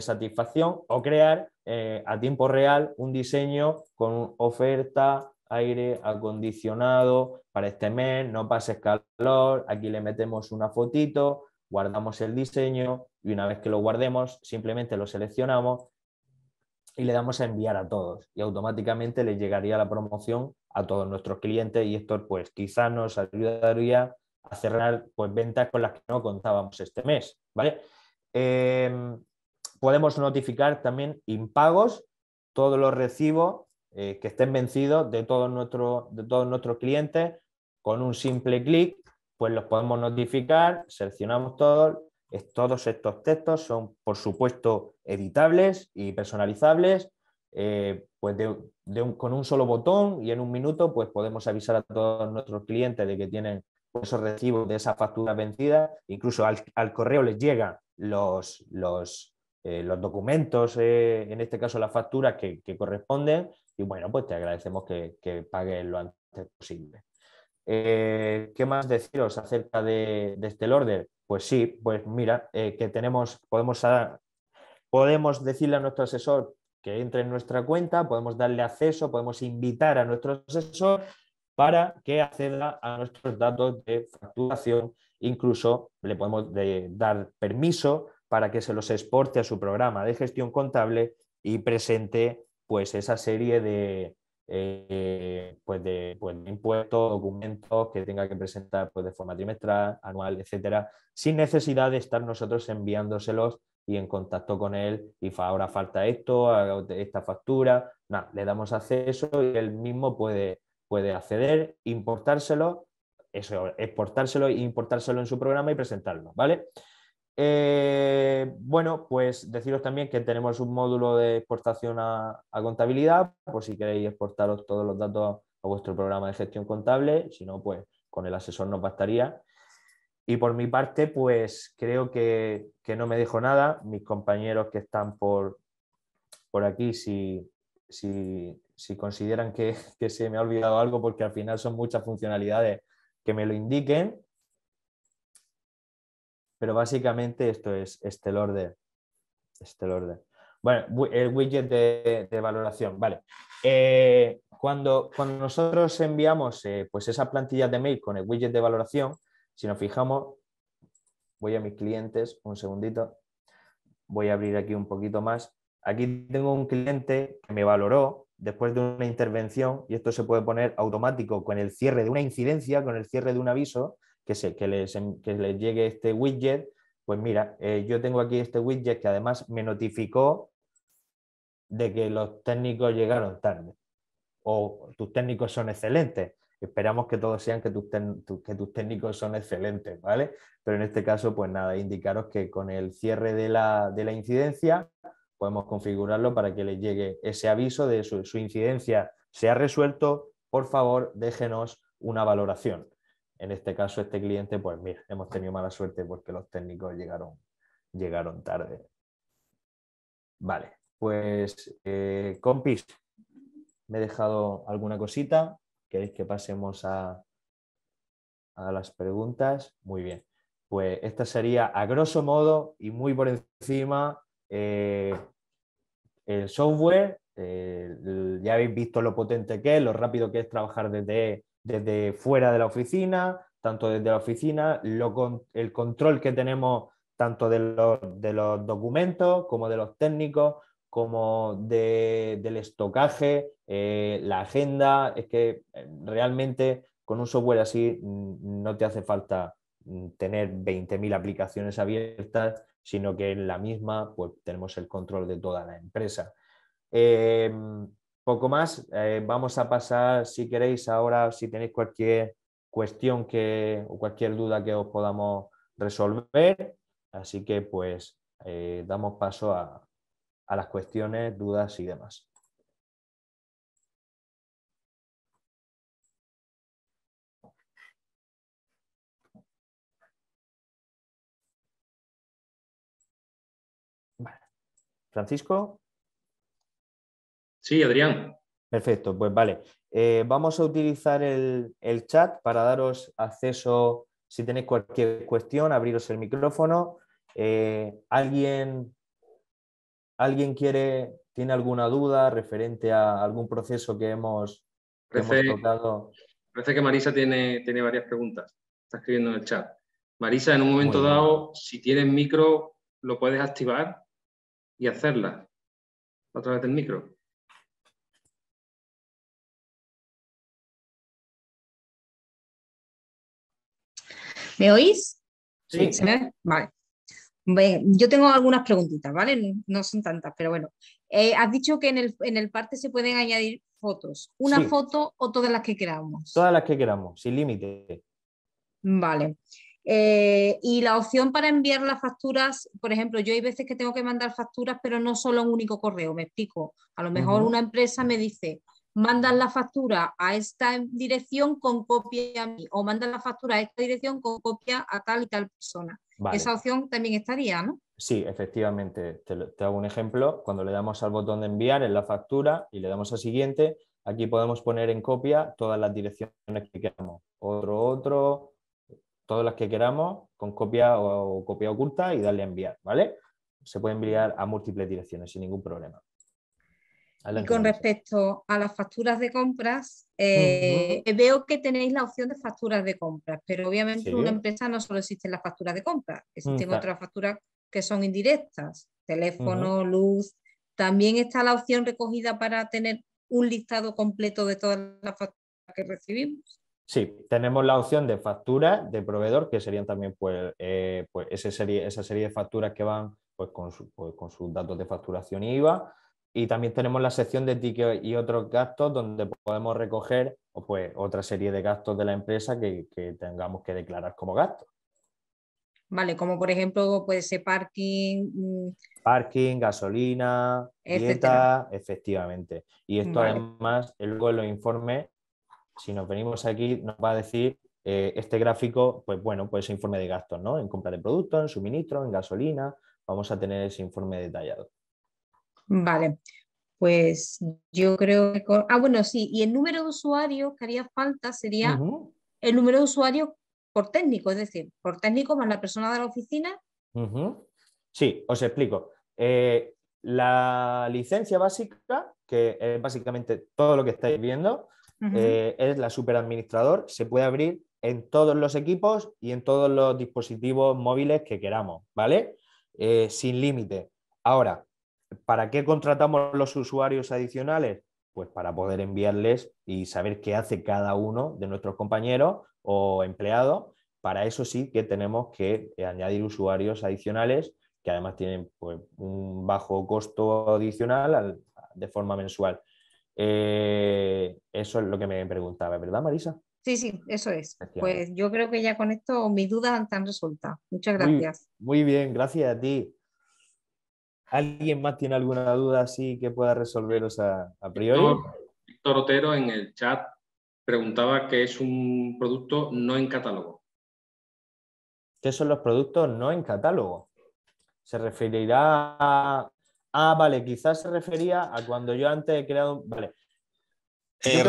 satisfacción o crear eh, a tiempo real un diseño con oferta, aire acondicionado para este mes, no pases calor, aquí le metemos una fotito, guardamos el diseño y una vez que lo guardemos, simplemente lo seleccionamos y le damos a enviar a todos y automáticamente le llegaría la promoción a todos nuestros clientes y esto pues quizás nos ayudaría a cerrar pues ventas con las que no contábamos este mes, ¿vale? Em, podemos notificar también impagos, todos los recibos eh, que estén vencidos de todos de todos nuestros clientes con un simple clic pues los podemos notificar, seleccionamos todos, todos estos textos son, por supuesto, editables y personalizables. Eh, pues con un solo botón y en un minuto pues podemos avisar a todos nuestros clientes de que tienen esos recibos de esa factura vencida. Incluso al, correo les llegan los, los, eh, documentos, eh, en este caso las facturas que, corresponden. Y bueno, pues te agradecemos que, que pagues lo antes posible. Eh, ¿Qué más deciros acerca de, este Order? Pues sí, pues mira, eh, que tenemos, podemos, podemos decirle a nuestro asesor que entre en nuestra cuenta, podemos darle acceso, podemos invitar a nuestro asesor para que acceda a nuestros datos de facturación, incluso le podemos eh, dar permiso para que se los exporte a su programa de gestión contable y presente pues esa serie de, eh, pues, pues de, impuestos, documentos que tenga que presentar pues de forma trimestral, anual, etcétera, sin necesidad de estar nosotros enviándoselos y en contacto con él y ahora falta esto, esta factura, nada, le damos acceso y él mismo puede, puede acceder, importárselo, eso, exportárselo, importárselo en su programa y presentarlo, ¿vale? Eh, bueno, pues deciros también que tenemos un módulo de exportación a, contabilidad, por si queréis exportaros todos los datos a vuestro programa de gestión contable, si no, pues con el asesor nos bastaría. Y por mi parte, pues creo que, que no me dejo nada. Mis compañeros que están por, por aquí, si, si, consideran que, que se me ha olvidado algo, porque al final son muchas funcionalidades que me lo indiquen. Pero básicamente esto es este orden este orden Bueno, el widget de, valoración, vale. Eh, cuando, cuando, nosotros enviamos esas eh, pues esa plantilla de mail con el widget de valoración, si nos fijamos, voy a mis clientes, un segundito, voy a abrir aquí un poquito más. Aquí tengo un cliente que me valoró después de una intervención, y esto se puede poner automático con el cierre de una incidencia, con el cierre de un aviso, que, se, que, les, llegue este widget, pues mira, eh, yo tengo aquí este widget que además me notificó de que los técnicos llegaron tarde o tus técnicos son excelentes. Esperamos que todos sean que tus, que tus técnicos son excelentes, ¿vale? Pero en este caso, pues nada, indicaros que con el cierre de la, de la incidencia podemos configurarlo para que les llegue ese aviso de su, su incidencia se ha resuelto, por favor, déjenos una valoración. En este caso, este cliente, pues mira, hemos tenido mala suerte porque los técnicos llegaron, llegaron tarde. Vale, pues eh, compis, me he dejado alguna cosita. ¿Queréis que pasemos a, las preguntas? Muy bien. Pues esta sería, a grosso modo y muy por encima, eh, el software. Eh, ya habéis visto lo potente que es, lo rápido que es trabajar desde desde fuera de la oficina, tanto desde la oficina, el control que tenemos tanto de los, documentos como de los técnicos, como del estocaje, eh, la agenda, es que eh, realmente con un software así mm, no te hace falta mm, tener 20.000 aplicaciones abiertas, sino que en la misma pues, tenemos el control de toda la empresa. Em, poco más, eh, vamos a pasar, si queréis, ahora, si tenéis cualquier cuestión que, o cualquier duda que os podamos resolver. Así que, pues, eh, damos paso a, a las cuestiones, dudas y demás. Francisco. Sí, Adrián. Perfecto, pues vale. Eh, vamos a utilizar el, chat para daros acceso si tenéis cualquier cuestión, abriros el micrófono. Eh, ¿alguien, ¿Alguien quiere, tiene alguna duda referente a algún proceso que hemos, que parece, que Marisa tiene, tiene varias preguntas. Está escribiendo en el chat. Marisa, en un momento dado, si tienes micro, lo puedes activar y hacerla Otra vez el micro. ¿Me oís? Sí. Vale. Yo tengo algunas preguntitas, ¿vale? No son tantas, pero bueno. Eh, has dicho que en el, parte se pueden añadir fotos. ¿Una foto o todas las que queramos? Todas las que queramos, sin límite. Vale. Eh, y la opción para enviar las facturas, por ejemplo, yo hay veces que tengo que mandar facturas, pero no solo un único correo, me explico. A lo mejor una empresa me dice, mandan la factura a esta dirección con copia a mí, o mandan la factura a esta dirección con copia a tal y tal persona. Esa opción también estaría, ¿no? Sí, efectivamente. Te, hago un ejemplo. Cuando le damos al botón de enviar en la factura y le damos a siguiente, aquí podemos poner en copia todas las direcciones que queramos. Otro, otro, todas las que queramos con copia o, copia oculta y darle a enviar, ¿vale? Se puede enviar a múltiples direcciones sin ningún problema. Y con respecto a las facturas de compras, eh, veo que tenéis la opción de facturas de compras, pero obviamente en una empresa no solo existen las facturas de compras, existen otras facturas que son indirectas, teléfono, luz. También está la opción recogida para tener un listado completo de todas las facturas que recibimos. Sí, tenemos la opción de factura de proveedor, que serían también pues, eh, pues esa serie de facturas que van pues, con, pues, con sus datos de facturación IVA y también tenemos la sección de ticket y otros gastos donde podemos recoger pues, pues, otra serie de gastos de la empresa que, tengamos que declarar como gastos. Vale, como por ejemplo puede ser parking. Mm, parking, gasolina, dieta, efectivamente. Y esto además, luego en los informes, si nos venimos aquí, nos va a decir eh, este gráfico, pues bueno, pues ese informe de gastos, ¿no? En compra de productos, en suministro, en gasolina, vamos a tener ese informe detallado. Vale, pues yo creo que... Ah, bueno, sí, y el número de usuarios que haría falta sería el número de usuarios por técnico, es decir, por técnico más la persona de la oficina. Sí, os explico. Eh, la licencia básica, que es básicamente todo lo que estáis viendo, eh, es la superadministrador, se puede abrir en todos los equipos y en todos los dispositivos móviles que queramos, ¿vale? Eh, sin límite. Ahora, ¿Para qué contratamos los usuarios adicionales? Pues para poder enviarles y saber qué hace cada uno de nuestros compañeros o empleados. Para eso sí que tenemos que eh, añadir usuarios adicionales que además tienen pues, un bajo costo adicional de forma mensual. Eh, eso es lo que me preguntaba, ¿verdad, Marisa? Sí, sí, eso es. Pues yo creo que ya con esto mis dudas han resuelto, Muchas gracias. muy bien, gracias a ti. ¿Alguien más tiene alguna duda así que pueda resolveros a, priori? Víctor, Otero en el chat preguntaba qué es un producto no en catálogo. ¿Qué son los productos no en catálogo? Se referirá a... Ah, vale, quizás se refería a cuando yo antes he creado... Vale. Eh, yo,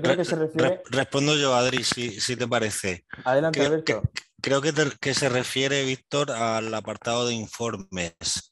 creo, que se refiere... Respondo yo, Adri, si, te parece. Adelante, creo, Alberto. creo que se refiere, Víctor, al apartado de informes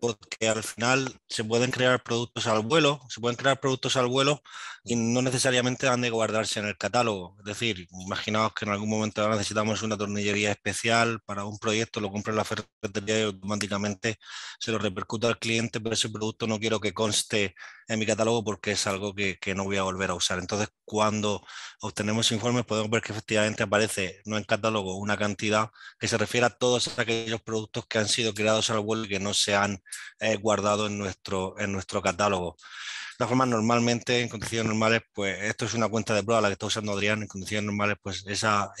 porque al final se pueden crear productos al vuelo, se pueden crear productos al vuelo y no necesariamente han de guardarse en el catálogo. Es decir, imaginaos que en algún momento necesitamos una tornillería especial para un proyecto, lo compra en la ferretería y automáticamente se lo repercuta al cliente, pero ese producto no quiero que conste en mi catálogo porque es algo que, que no voy a volver a usar. Entonces, cuando obtenemos informes podemos ver que efectivamente aparece, no en catálogo, una cantidad que se refiere a todos aquellos productos que han sido creados al vuelo y que no se han eh, guardado en nuestro, en nuestro catálogo. De todas formas, normalmente en condiciones normales, pues esto es una cuenta de prueba la que está usando Adrián, en condiciones normales, pues esa,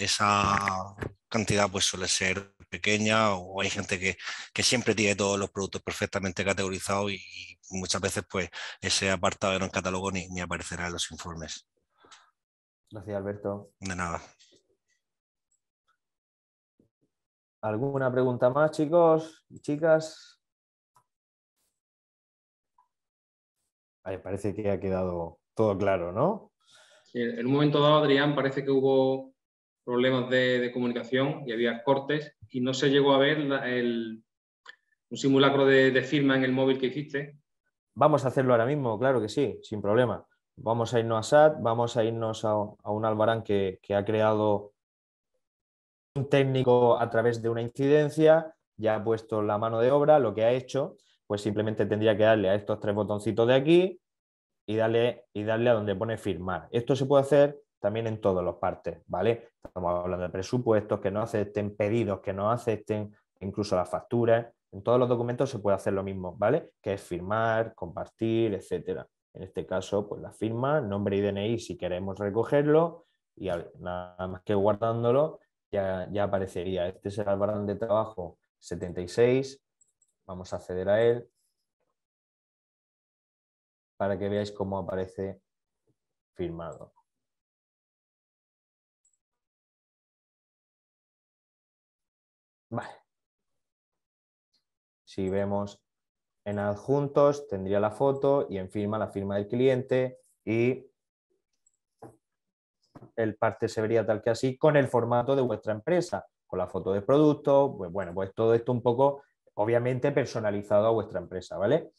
cantidad pues suele ser pequeña o hay gente que, siempre tiene todos los productos perfectamente categorizados y, muchas veces pues ese apartado en el catálogo ni, ni aparecerá en los informes. Gracias, Alberto. De nada. ¿Alguna pregunta más, chicos y chicas? parece que ha quedado todo claro, ¿no? en un momento dado, Adrián, parece que hubo problemas de, comunicación y había cortes y no se llegó a ver el, un simulacro de, firma en el móvil que hiciste. Vamos a hacerlo ahora mismo, claro que sí, sin problema vamos a irnos a SAT, vamos a irnos a, un albarán que, que, ha creado un técnico a través de una incidencia, ya ha puesto la mano de obra, lo que ha hecho, pues simplemente tendría que darle a estos tres botoncitos de aquí y darle, y darle a donde pone firmar. Esto se puede hacer también en todas las partes, ¿vale? Estamos hablando de presupuestos, que no acepten pedidos, que no acepten incluso las facturas. En todos los documentos se puede hacer lo mismo, ¿vale? Que es firmar, compartir, etcétera. En este caso, pues la firma, nombre y DNI si queremos recogerlo y nada más que guardándolo ya, aparecería. Este será el varón de trabajo 76 Vamos a acceder a él para que veáis cómo aparece firmado. Vale. Si vemos en adjuntos, tendría la foto y en firma la firma del cliente y el parte se vería tal que así con el formato de vuestra empresa, con la foto de producto, pues bueno, pues todo esto un poco obviamente personalizado a vuestra empresa, ¿vale?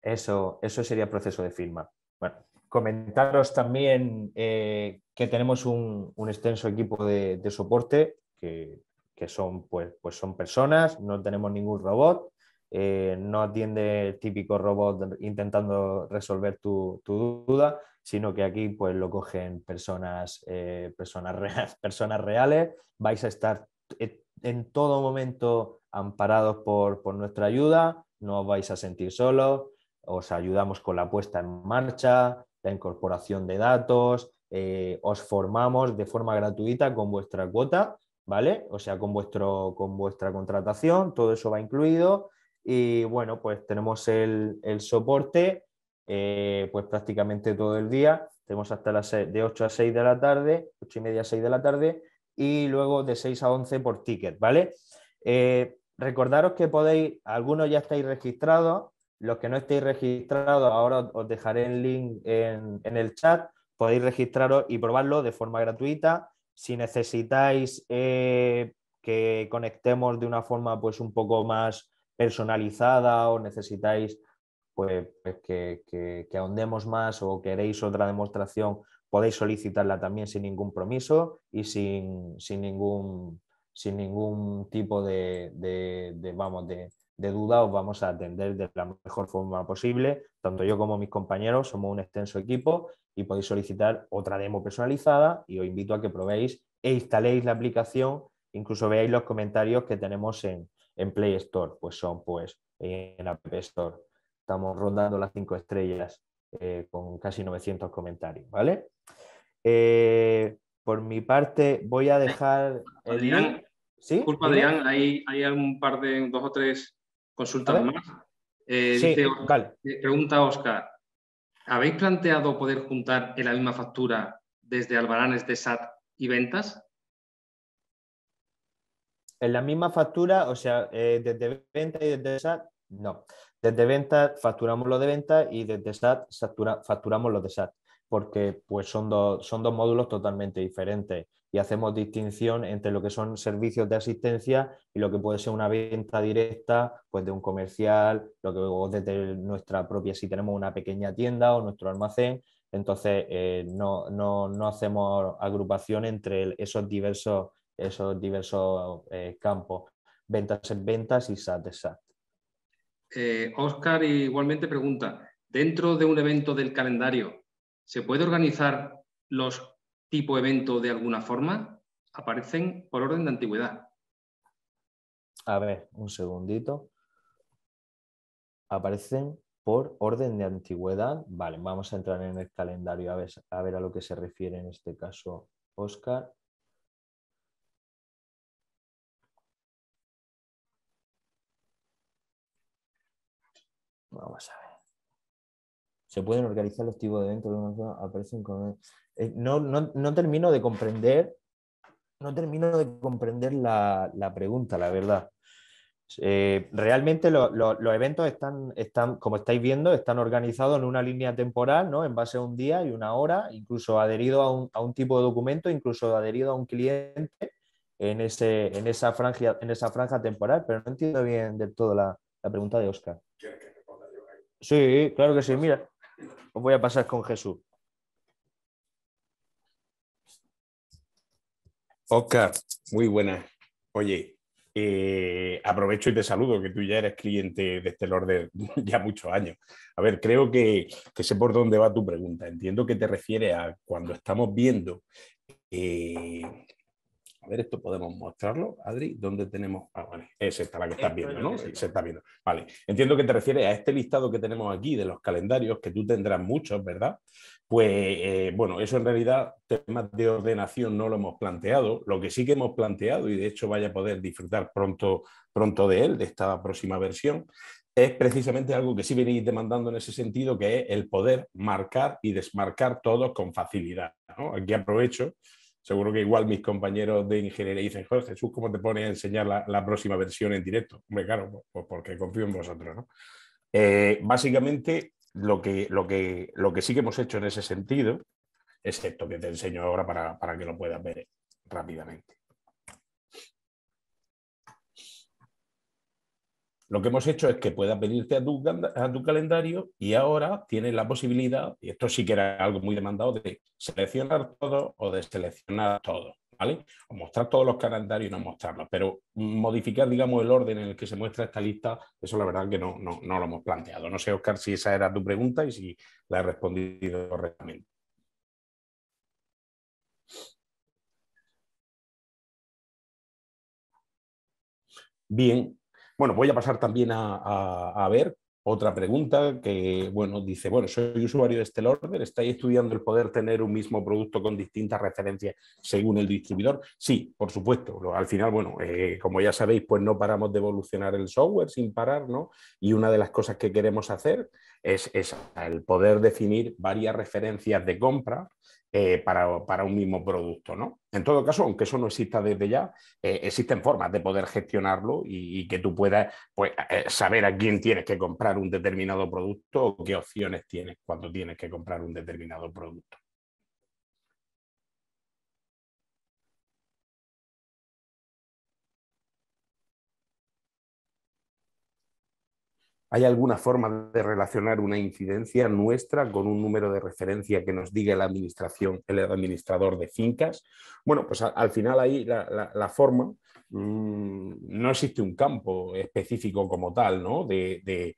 Eso, eso sería el proceso de firma. Bueno, comentaros también eh, que tenemos un, extenso equipo de, soporte que, son, pues, pues son personas, no tenemos ningún robot, eh, no atiende el típico robot intentando resolver tu, duda, sino que aquí pues lo cogen personas, eh, personas, reales, [LAUGHS] personas reales, vais a estar en todo momento amparados por, nuestra ayuda, no os vais a sentir solos, os ayudamos con la puesta en marcha, la incorporación de datos, eh, os formamos de forma gratuita con vuestra cuota, ¿vale? O sea, con, con vuestra contratación, todo eso va incluido. Y bueno, pues tenemos el, soporte eh, pues prácticamente todo el día. Tenemos hasta las de 8 a 6 de la tarde, 8 y media a 6 de la tarde, y luego de 6 a 11 por ticket, ¿vale? Eh, recordaros que podéis, algunos ya estáis registrados, los que no estéis registrados, ahora os dejaré el link en, el chat, podéis registraros y probarlo de forma gratuita. Si necesitáis eh, que conectemos de una forma pues un poco más personalizada o necesitáis pues, pues que, que, ahondemos más o queréis otra demostración podéis solicitarla también sin ningún promiso y sin, ningún, sin ningún tipo de, vamos, duda os vamos a atender de la mejor forma posible. Tanto yo como mis compañeros somos un extenso equipo y podéis solicitar otra demo personalizada y os invito a que probéis e instaléis la aplicación, incluso veáis los comentarios que tenemos en, en Play Store, pues son pues en App Store. Estamos rondando las cinco estrellas. Eh, con casi 900 comentarios, ¿vale? Eh, por mi parte, voy a dejar... ¿Sí? Disculpa, Adrián, hay, algún par de, dos o tres consultas más. Eh, pregunta Oscar, ¿habéis planteado poder juntar en la misma factura desde albaranes de SAT y ventas? En la misma factura, o sea, desde venta y desde SAT, no. Desde ventas facturamos lo de ventas y desde SAT facturamos lo de SAT, porque pues, son, dos, son dos módulos totalmente diferentes y hacemos distinción entre lo que son servicios de asistencia y lo que puede ser una venta directa pues, de un comercial, lo que o desde nuestra propia, si tenemos una pequeña tienda o nuestro almacén. Entonces, eh, no, hacemos agrupación entre esos diversos, esos diversos eh, campos. Ventas en ventas y SAT es SAT eh, Oscar igualmente pregunta, dentro de un evento del calendario, ¿se puede organizar los tipo evento de alguna forma? Aparecen por orden de antigüedad. A ver, un segundito. Aparecen por orden de antigüedad. Vale, vamos a entrar en el calendario a ver a, ver a lo que se refiere en este caso Oscar. Vamos a ver. Se pueden organizar los tipos de eventos eh, no, termino de comprender, no termino de comprender la, pregunta, la verdad. Eh, realmente los eventos están, están, como estáis viendo, están organizados en una línea temporal, ¿no? En base a un día y una hora, incluso adherido a un, tipo de documento, incluso adherido a un cliente en, en, esa, franja, en esa franja temporal, pero no entiendo bien del todo la, la pregunta de Oscar. Sí, claro que sí. Mira, os voy a pasar con Jesús. Oscar, muy buenas. Oye, eh, aprovecho y te saludo, que tú ya eres cliente de este de [LAUGHS] ya muchos años. A ver, creo que, sé por dónde va tu pregunta. Entiendo que te refieres a cuando estamos viendo eh, a ver, esto podemos mostrarlo, Adri, ¿dónde tenemos? Ah, vale, es esta la que estás viendo, ¿no? Se está viendo. Vale, entiendo que te refieres a este listado que tenemos aquí de los calendarios, que tú tendrás muchos, ¿verdad? Pues eh, bueno, eso en realidad temas de ordenación no lo hemos planteado. Lo que sí que hemos planteado, y de hecho vaya a poder disfrutar pronto, pronto de él, de esta próxima versión, es precisamente algo que sí venís demandando en ese sentido, que es el poder marcar y desmarcar todos con facilidad. ¿no? Aquí aprovecho seguro que igual mis compañeros de ingeniería dicen, jorge Jesús, ¿cómo te pones a enseñar la, próxima versión en directo? Hombre, claro, pues, pues porque confío en vosotros, ¿no? Eh, básicamente, lo que, lo, que, lo que sí que hemos hecho en ese sentido, excepto que te enseño ahora para que lo puedas ver rápidamente. Lo que hemos hecho es que puedas venirte a tu, calendario y ahora tienes la posibilidad, y esto sí que era algo muy demandado, de seleccionar todo o de seleccionar todo. ¿Vale? O mostrar todos los calendarios y no mostrarlos, pero modificar, digamos, el orden en el que se muestra esta lista, eso la verdad que no, no lo hemos planteado. No sé, Oscar, si esa era tu pregunta y si la he respondido correctamente. Bien, bueno, voy a pasar también a, ver otra pregunta que, bueno, dice, bueno, soy usuario de este Order, ¿estáis estudiando el poder tener un mismo producto con distintas referencias según el distribuidor? Sí, por supuesto. Al final, bueno, eh, como ya sabéis, pues no paramos de evolucionar el software sin parar, ¿no? Y una de las cosas que queremos hacer es, es el poder definir varias referencias de compra eh, para, para, un mismo producto. ¿no? En todo caso, aunque eso no exista desde ya, eh, existen formas de poder gestionarlo y, que tú puedas pues, eh, saber a quién tienes que comprar un determinado producto o qué opciones tienes cuando tienes que comprar un determinado producto. ¿Hay alguna forma de relacionar una incidencia nuestra con un número de referencia que nos diga la administración, el administrador de fincas? Bueno, pues al final ahí la, forma, mm, no existe un campo específico como tal, ¿no? De,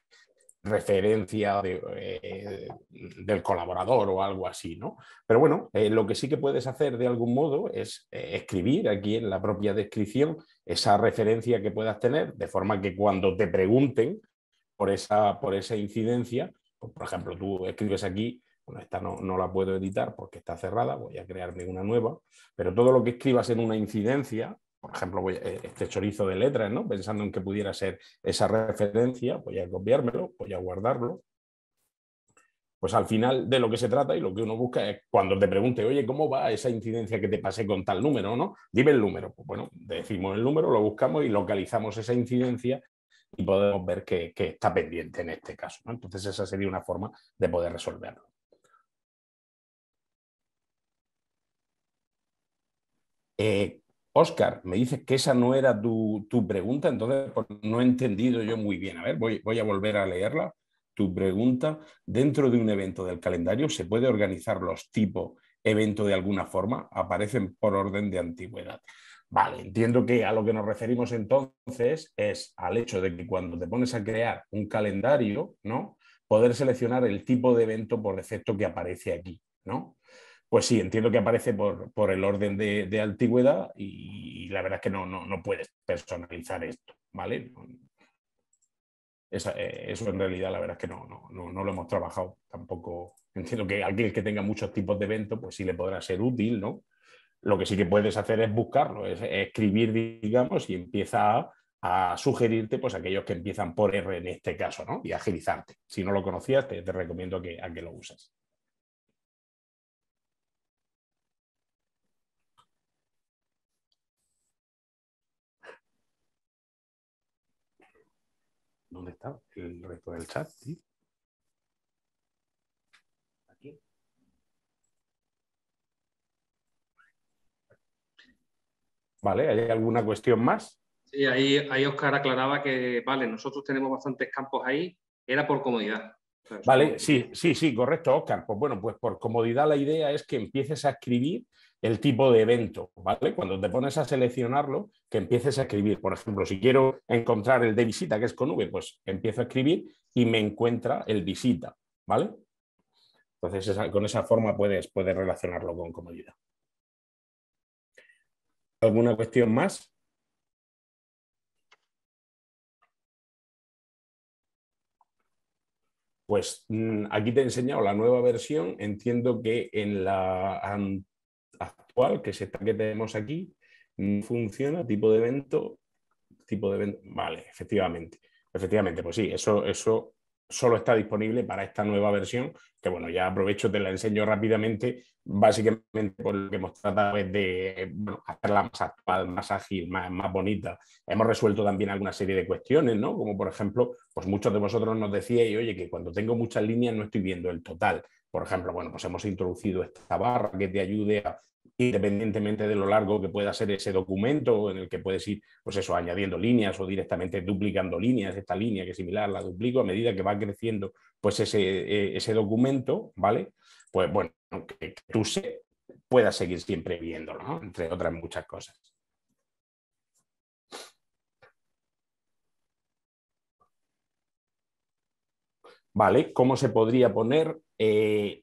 referencia eh, del colaborador o algo así, ¿no? Pero bueno, eh, lo que sí que puedes hacer de algún modo es eh, escribir aquí en la propia descripción esa referencia que puedas tener, de forma que cuando te pregunten, por esa, incidencia. Pues, por ejemplo, tú escribes aquí, bueno, esta no, la puedo editar porque está cerrada, voy a crearme una nueva, pero todo lo que escribas en una incidencia, por ejemplo, eh, este chorizo de letras, ¿no? pensando en que pudiera ser esa referencia, voy a copiármelo, voy a guardarlo. Pues al final de lo que se trata y lo que uno busca es cuando te pregunte, oye, ¿cómo va esa incidencia que te pasé con tal número? ¿no? Dime el número. Pues bueno, decimos el número, lo buscamos y localizamos esa incidencia y podemos ver que, está pendiente en este caso. Entonces esa sería una forma de poder resolverlo. Oscar, eh, me dices que esa no era tu, pregunta, entonces pues, no he entendido yo muy bien. A ver, voy, voy a volver a leerla. Tu pregunta, dentro de un evento del calendario, ¿se puede organizar los tipos evento de alguna forma? Aparecen por orden de antigüedad. Vale, entiendo que a lo que nos referimos entonces es al hecho de que cuando te pones a crear un calendario, ¿no? Poder seleccionar el tipo de evento por defecto que aparece aquí, ¿no? Pues sí, entiendo que aparece por, el orden de, antigüedad y, la verdad es que no, puedes personalizar esto, ¿vale? Eh, eso en realidad la verdad es que no, no, lo hemos trabajado tampoco. Entiendo que alguien que tenga muchos tipos de evento pues sí le podrá ser útil, ¿no? Lo que sí que puedes hacer es buscarlo, es escribir, digamos, y empieza a sugerirte pues aquellos que empiezan por R en este caso, ¿no? Y agilizarte. Si no lo conocías, te, recomiendo que, a que lo uses. ¿Dónde está el resto del chat? ¿Sí? ¿Vale? ¿Hay alguna cuestión más? Sí, ahí, ahí Oscar aclaraba que, vale, nosotros tenemos bastantes campos ahí, era por comodidad. Vale, sí, sí, sí, correcto, Oscar. Pues bueno, pues por comodidad la idea es que empieces a escribir el tipo de evento, ¿vale? Cuando te pones a seleccionarlo, que empieces a escribir. Por ejemplo, si quiero encontrar el de visita, que es con V, pues empiezo a escribir y me encuentra el visita, ¿vale? Entonces, con esa forma puedes, puedes relacionarlo con comodidad. ¿Alguna cuestión más? Pues mm, aquí te he enseñado la nueva versión. Entiendo que en la actual, que es esta que tenemos aquí, funciona tipo de evento, tipo de evento. Vale, efectivamente. Efectivamente, pues sí, eso, eso solo está disponible para esta nueva versión, que bueno, ya aprovecho, te la enseño rápidamente, básicamente por lo que hemos tratado de hacerla más actual, más ágil, más, más, bonita. Hemos resuelto también alguna serie de cuestiones, ¿no? Como por ejemplo, pues muchos de vosotros nos decíais, oye, que cuando tengo muchas líneas no estoy viendo el total. Por ejemplo, bueno, pues hemos introducido esta barra que te ayude a independientemente de lo largo que pueda ser ese documento en el que puedes ir, pues eso, añadiendo líneas o directamente duplicando líneas, esta línea que es similar, la duplico a medida que va creciendo, pues ese, e, documento, ¿vale? Pues bueno, que, tú se, puedas seguir siempre viéndolo, entre otras muchas cosas. ¿Vale? ¿Cómo se podría poner eh,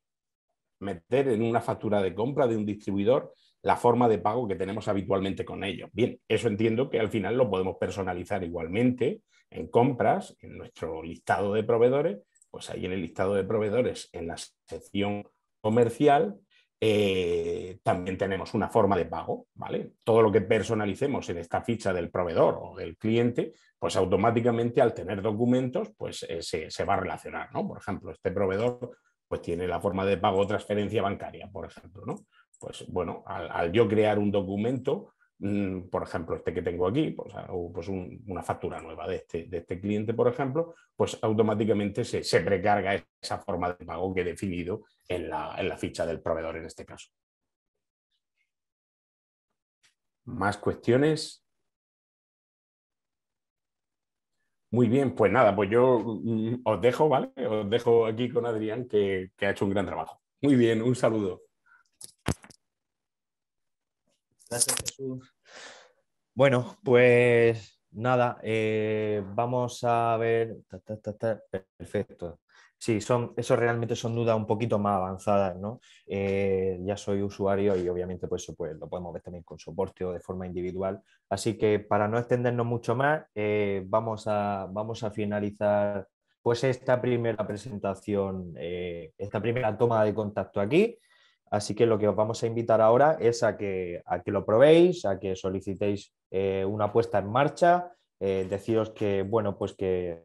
meter en una factura de compra de un distribuidor la forma de pago que tenemos habitualmente con ellos. Bien, eso entiendo que al final lo podemos personalizar igualmente en compras, en nuestro listado de proveedores, pues ahí en el listado de proveedores, en la sección comercial, eh, también tenemos una forma de pago, ¿vale? Todo lo que personalicemos en esta ficha del proveedor o del cliente, pues automáticamente al tener documentos, pues eh, se, se, va a relacionar, ¿no? Por ejemplo, este proveedor pues tiene la forma de pago o transferencia bancaria, por ejemplo, Pues bueno, al, yo crear un documento, mm, por ejemplo, este que tengo aquí, pues, ah, o, pues una factura nueva este, de este, cliente, por ejemplo, pues automáticamente se, precarga esa forma de pago que he definido en la, en la ficha del proveedor en este caso. ¿Más cuestiones? Muy bien, pues nada, pues yo mm, os dejo, ¿vale? Os dejo aquí con Adrián, que, ha hecho un gran trabajo. Muy bien, un saludo. Gracias, Jesús. Bueno, pues nada, eh, vamos a ver. perfecto. Sí, son, eso realmente son dudas un poquito más avanzadas, eh, ya soy usuario y obviamente pues, pues, lo podemos ver también con soporte o de forma individual. Así que para no extendernos mucho más, eh, vamos, a, vamos a finalizar pues esta primera presentación, eh, esta primera toma de contacto aquí. Así que lo que os vamos a invitar ahora es a que, que lo probéis, a que solicitéis una puesta en marcha, deciros que, bueno, pues que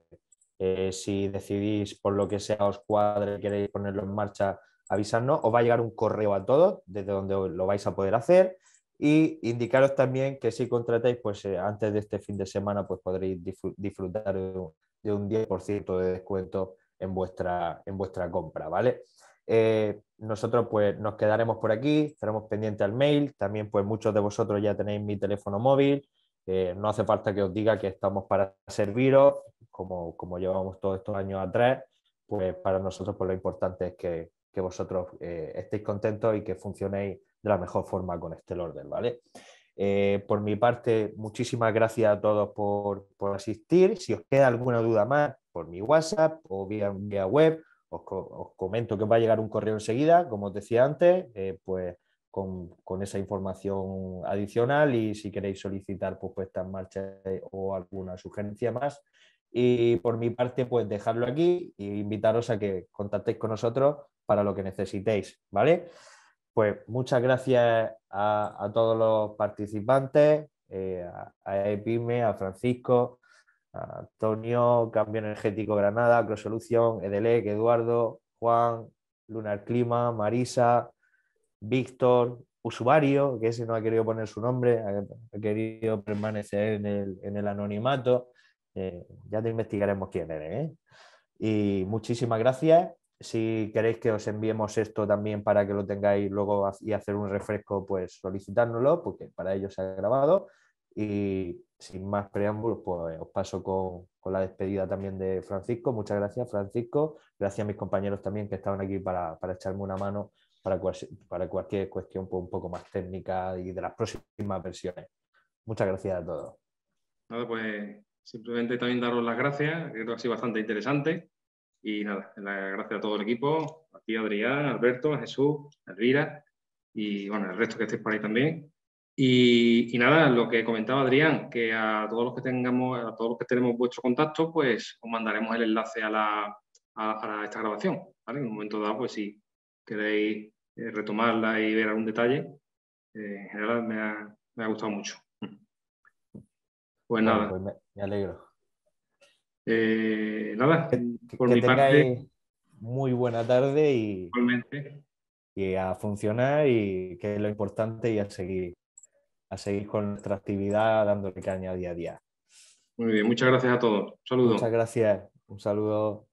eh, si decidís por lo que sea os cuadre, queréis ponerlo en marcha, avisadnos. Os va a llegar un correo a todos desde donde lo vais a poder hacer. Y indicaros también que si contratáis, pues eh, antes de este fin de semana, pues podréis disfrutar de un, 10% de descuento en vuestra, en vuestra compra, ¿vale? Eh, nosotros pues nos quedaremos por aquí, estaremos pendientes al mail, también pues muchos de vosotros ya tenéis mi teléfono móvil, eh, no hace falta que os diga que estamos para serviros, como, llevamos todos estos años atrás, pues para nosotros pues lo importante es que, vosotros eh, estéis contentos y que funcionéis de la mejor forma con este orden, ¿vale? Eh, por mi parte, muchísimas gracias a todos por, asistir. Si os queda alguna duda más, por mi WhatsApp o vía, vía web, os, comento que os va a llegar un correo enseguida, como os decía antes, pues con, esa información adicional y si queréis solicitar pues puesta en marcha eh, o alguna sugerencia más. Y por mi parte, pues dejarlo aquí e invitaros a que contactéis con nosotros para lo que necesitéis, ¿vale? Pues muchas gracias a, todos los participantes, eh, a, Epime, a Francisco, a Antonio, Cambio Energético Granada, Crossolución, Edelec, Eduardo, Juan, Lunar Clima, Marisa, Víctor, usuario, que ese no ha querido poner su nombre, ha, querido permanecer en el, anonimato. Eh, ya te investigaremos quién eres. ¿eh? Y muchísimas gracias. Si queréis que os enviemos esto también para que lo tengáis luego y hacer un refresco, pues solicitárnoslo, porque para ello se ha grabado. Y sin más preámbulos, pues os paso con, la despedida también de Francisco. Muchas gracias, Francisco. Gracias a mis compañeros también que estaban aquí para, para echarme una mano para, para cualquier cuestión pues, un poco más técnica y de las próximas versiones. Muchas gracias a todos. Nada, pues simplemente también daros las gracias, creo que ha sido bastante interesante. Y nada, las gracias a todo el equipo, a ti Adrián, Alberto, a Jesús, a Elvira y bueno, el resto que estéis por ahí también. Y, y, nada, lo que comentaba Adrián, que a todos los que tengamos, a todos los que tenemos vuestro contacto, pues os mandaremos el enlace a, la, a, esta grabación. En un momento dado, pues sí queréis eh, retomarla y ver algún detalle, eh, en general me ha, gustado mucho. Pues nada. Pues me, alegro. Eh, nada, que, por mi parte. Muy buena tarde y. a funcionar y que es lo importante y a seguir, a seguir con nuestra actividad dándole caña día a día. Muy bien, muchas gracias a todos. Saludos. Muchas gracias. Un saludo.